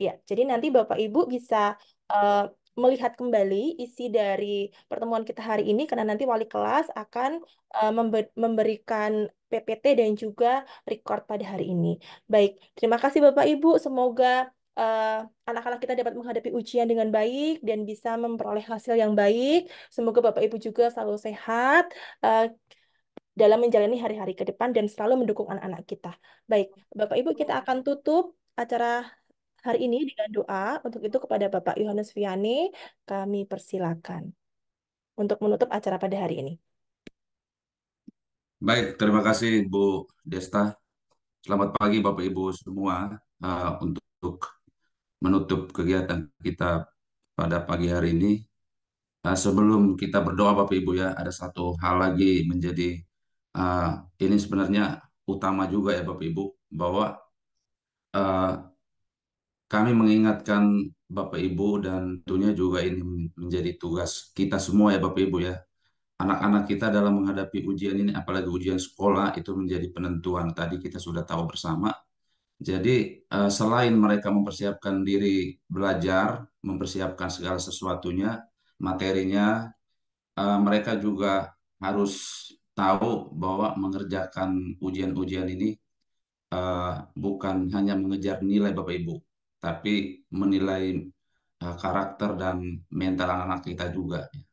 Ya, jadi nanti Bapak Ibu bisa uh, melihat kembali isi dari pertemuan kita hari ini karena nanti wali kelas akan eh, memberikan PPT dan juga record pada hari ini. Baik, terima kasih Bapak Ibu. Semoga eh, anak-anak uh, kita dapat menghadapi ujian dengan baik dan bisa memperoleh hasil yang baik. Semoga Bapak Ibu juga selalu sehat. Uh, dalam menjalani hari-hari ke depan dan selalu mendukung anak-anak kita. Baik, Bapak Ibu kita akan tutup acara Hari ini dengan doa, untuk itu kepada Bapak Yohanes Viani kami persilakan untuk menutup acara pada hari ini.
Baik, terima kasih Bu Desta. Selamat pagi Bapak Ibu semua uh, untuk menutup kegiatan kita pada pagi hari ini. Uh, sebelum kita berdoa Bapak Ibu ya, ada satu hal lagi menjadi uh, ini sebenarnya utama juga ya Bapak Ibu bahwa uh, kami mengingatkan Bapak Ibu dan tentunya juga ini menjadi tugas kita semua ya Bapak Ibu ya. Anak-anak kita dalam menghadapi ujian ini apalagi ujian sekolah itu menjadi penentuan. Tadi kita sudah tahu bersama. Jadi eh, selain mereka mempersiapkan diri belajar, mempersiapkan segala sesuatunya, materinya, eh, mereka juga harus tahu bahwa mengerjakan ujian-ujian ini eh, bukan hanya mengejar nilai Bapak Ibu, tapi menilai uh, karakter dan mental anak-anak kita juga. Ya.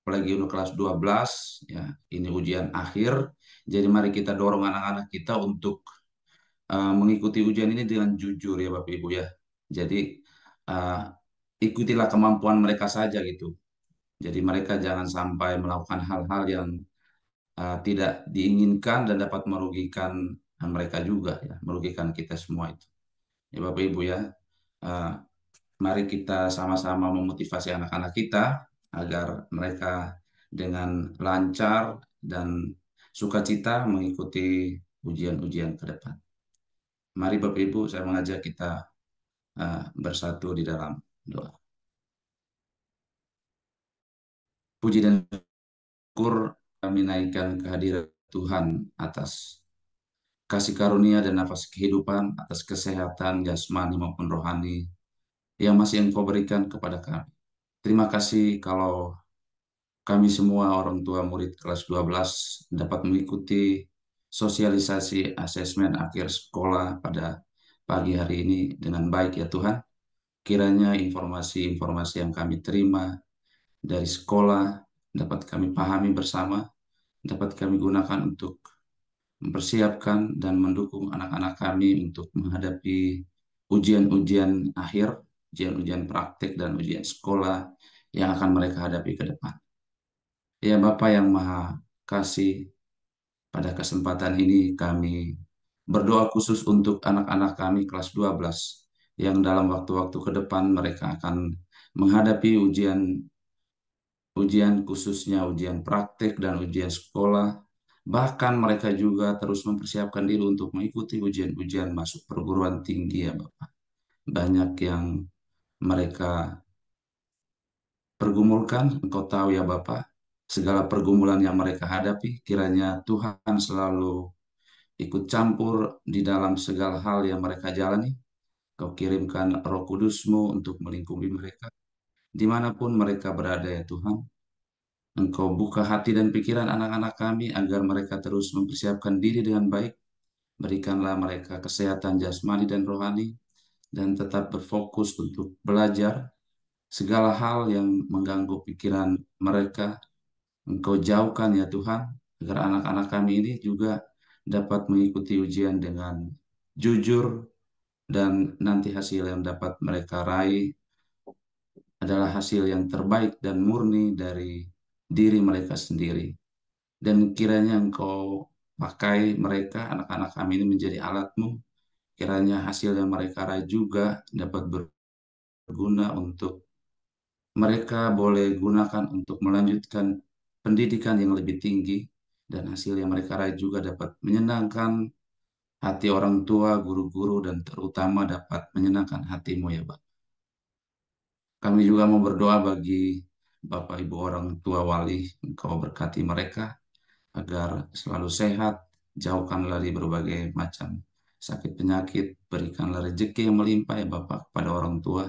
Apalagi untuk kelas 12, ya, ini ujian akhir. Jadi mari kita dorong anak-anak kita untuk uh, mengikuti ujian ini dengan jujur ya Bapak Ibu ya. Jadi uh, ikutilah kemampuan mereka saja gitu. Jadi mereka jangan sampai melakukan hal-hal yang uh, tidak diinginkan dan dapat merugikan mereka juga ya, merugikan kita semua itu. Ya Bapak Ibu ya, Eh, mari kita sama-sama memotivasi anak-anak kita agar mereka dengan lancar dan sukacita mengikuti ujian-ujian ke depan. Mari Bapak Ibu, saya mengajak kita eh, bersatu di dalam doa. Puji dan syukur kami naikkan kehadiran Tuhan atas kasih karunia dan nafas kehidupan atas kesehatan jasmani maupun rohani yang masih Engkau berikan kepada kami. Terima kasih kalau kami semua orang tua murid kelas 12 dapat mengikuti sosialisasi asesmen akhir sekolah pada pagi hari ini dengan baik ya Tuhan. Kiranya informasi-informasi yang kami terima dari sekolah dapat kami pahami bersama, dapat kami gunakan untuk mempersiapkan dan mendukung anak-anak kami untuk menghadapi ujian-ujian akhir, ujian-ujian praktik dan ujian sekolah yang akan mereka hadapi ke depan. Ya Bapa yang Maha Kasih, pada kesempatan ini kami berdoa khusus untuk anak-anak kami kelas 12 yang dalam waktu-waktu ke depan mereka akan menghadapi ujian ujian khususnya ujian praktik dan ujian sekolah Bahkan mereka juga terus mempersiapkan diri untuk mengikuti ujian-ujian masuk perguruan tinggi ya Bapak. Banyak yang mereka pergumulkan, engkau tahu ya Bapak, segala pergumulan yang mereka hadapi, kiranya Tuhan selalu ikut campur di dalam segala hal yang mereka jalani. Kau kirimkan roh kudusmu untuk melingkupi mereka, dimanapun mereka berada ya Tuhan, Engkau buka hati dan pikiran anak-anak kami agar mereka terus mempersiapkan diri dengan baik. Berikanlah mereka kesehatan jasmani dan rohani dan tetap berfokus untuk belajar segala hal yang mengganggu pikiran mereka. Engkau jauhkan ya Tuhan agar anak-anak kami ini juga dapat mengikuti ujian dengan jujur dan nanti hasil yang dapat mereka raih adalah hasil yang terbaik dan murni dari diri mereka sendiri. Dan kiranya engkau pakai mereka, anak-anak kami ini menjadi alatmu. Kiranya hasil yang mereka raih juga dapat berguna untuk mereka boleh gunakan untuk melanjutkan pendidikan yang lebih tinggi dan hasil yang mereka raih juga dapat menyenangkan hati orang tua, guru-guru, dan terutama dapat menyenangkan hatimu ya Pak. Kami juga mau berdoa bagi Bapak Ibu orang tua wali, Engkau berkati mereka agar selalu sehat, jauhkan dari berbagai macam sakit penyakit, berikanlah rezeki yang melimpah ya Bapak kepada orang tua,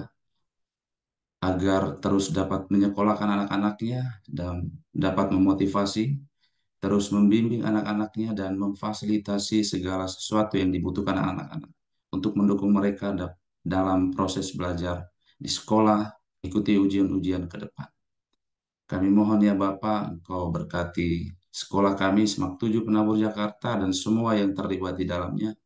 agar terus dapat menyekolahkan anak-anaknya dan dapat memotivasi, terus membimbing anak-anaknya dan memfasilitasi segala sesuatu yang dibutuhkan anak-anak untuk mendukung mereka dalam proses belajar di sekolah, ikuti ujian-ujian ke depan. Kami mohon ya Bapak, Engkau berkati sekolah kami Semak 7 Penabur Jakarta dan semua yang terlibat di dalamnya.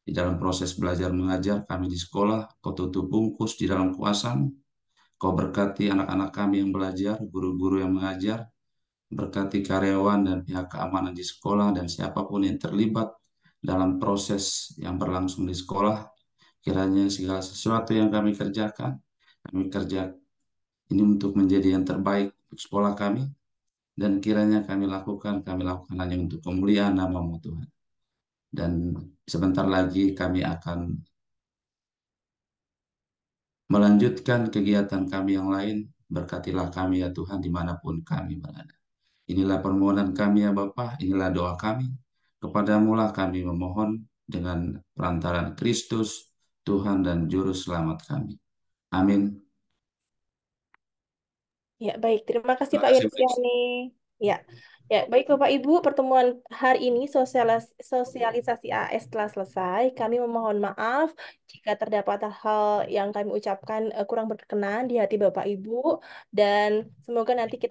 Di dalam proses belajar mengajar kami di sekolah, Kau tutup bungkus di dalam kuasamu. Kau berkati anak-anak kami yang belajar, guru-guru yang mengajar, berkati karyawan dan pihak keamanan di sekolah dan siapapun yang terlibat dalam proses yang berlangsung di sekolah. Kiranya segala sesuatu yang kami kerjakan, kami kerja ini untuk menjadi yang terbaik sekolah kami, dan kiranya kami lakukan, kami lakukan hanya untuk kemuliaan namamu Tuhan. Dan sebentar lagi kami akan melanjutkan kegiatan kami yang lain, berkatilah kami ya Tuhan dimanapun kami berada. Inilah permohonan kami ya Bapa, inilah doa kami. lah kami memohon dengan perantaran Kristus, Tuhan dan Juru Selamat kami. Amin.
Ya, baik. Terima kasih Pak kasih, Ya. Ya, baik Bapak Ibu, pertemuan hari ini sosialis sosialisasi AS telah selesai. Kami memohon maaf jika terdapat hal yang kami ucapkan eh, kurang berkenan di hati Bapak Ibu dan semoga nanti kita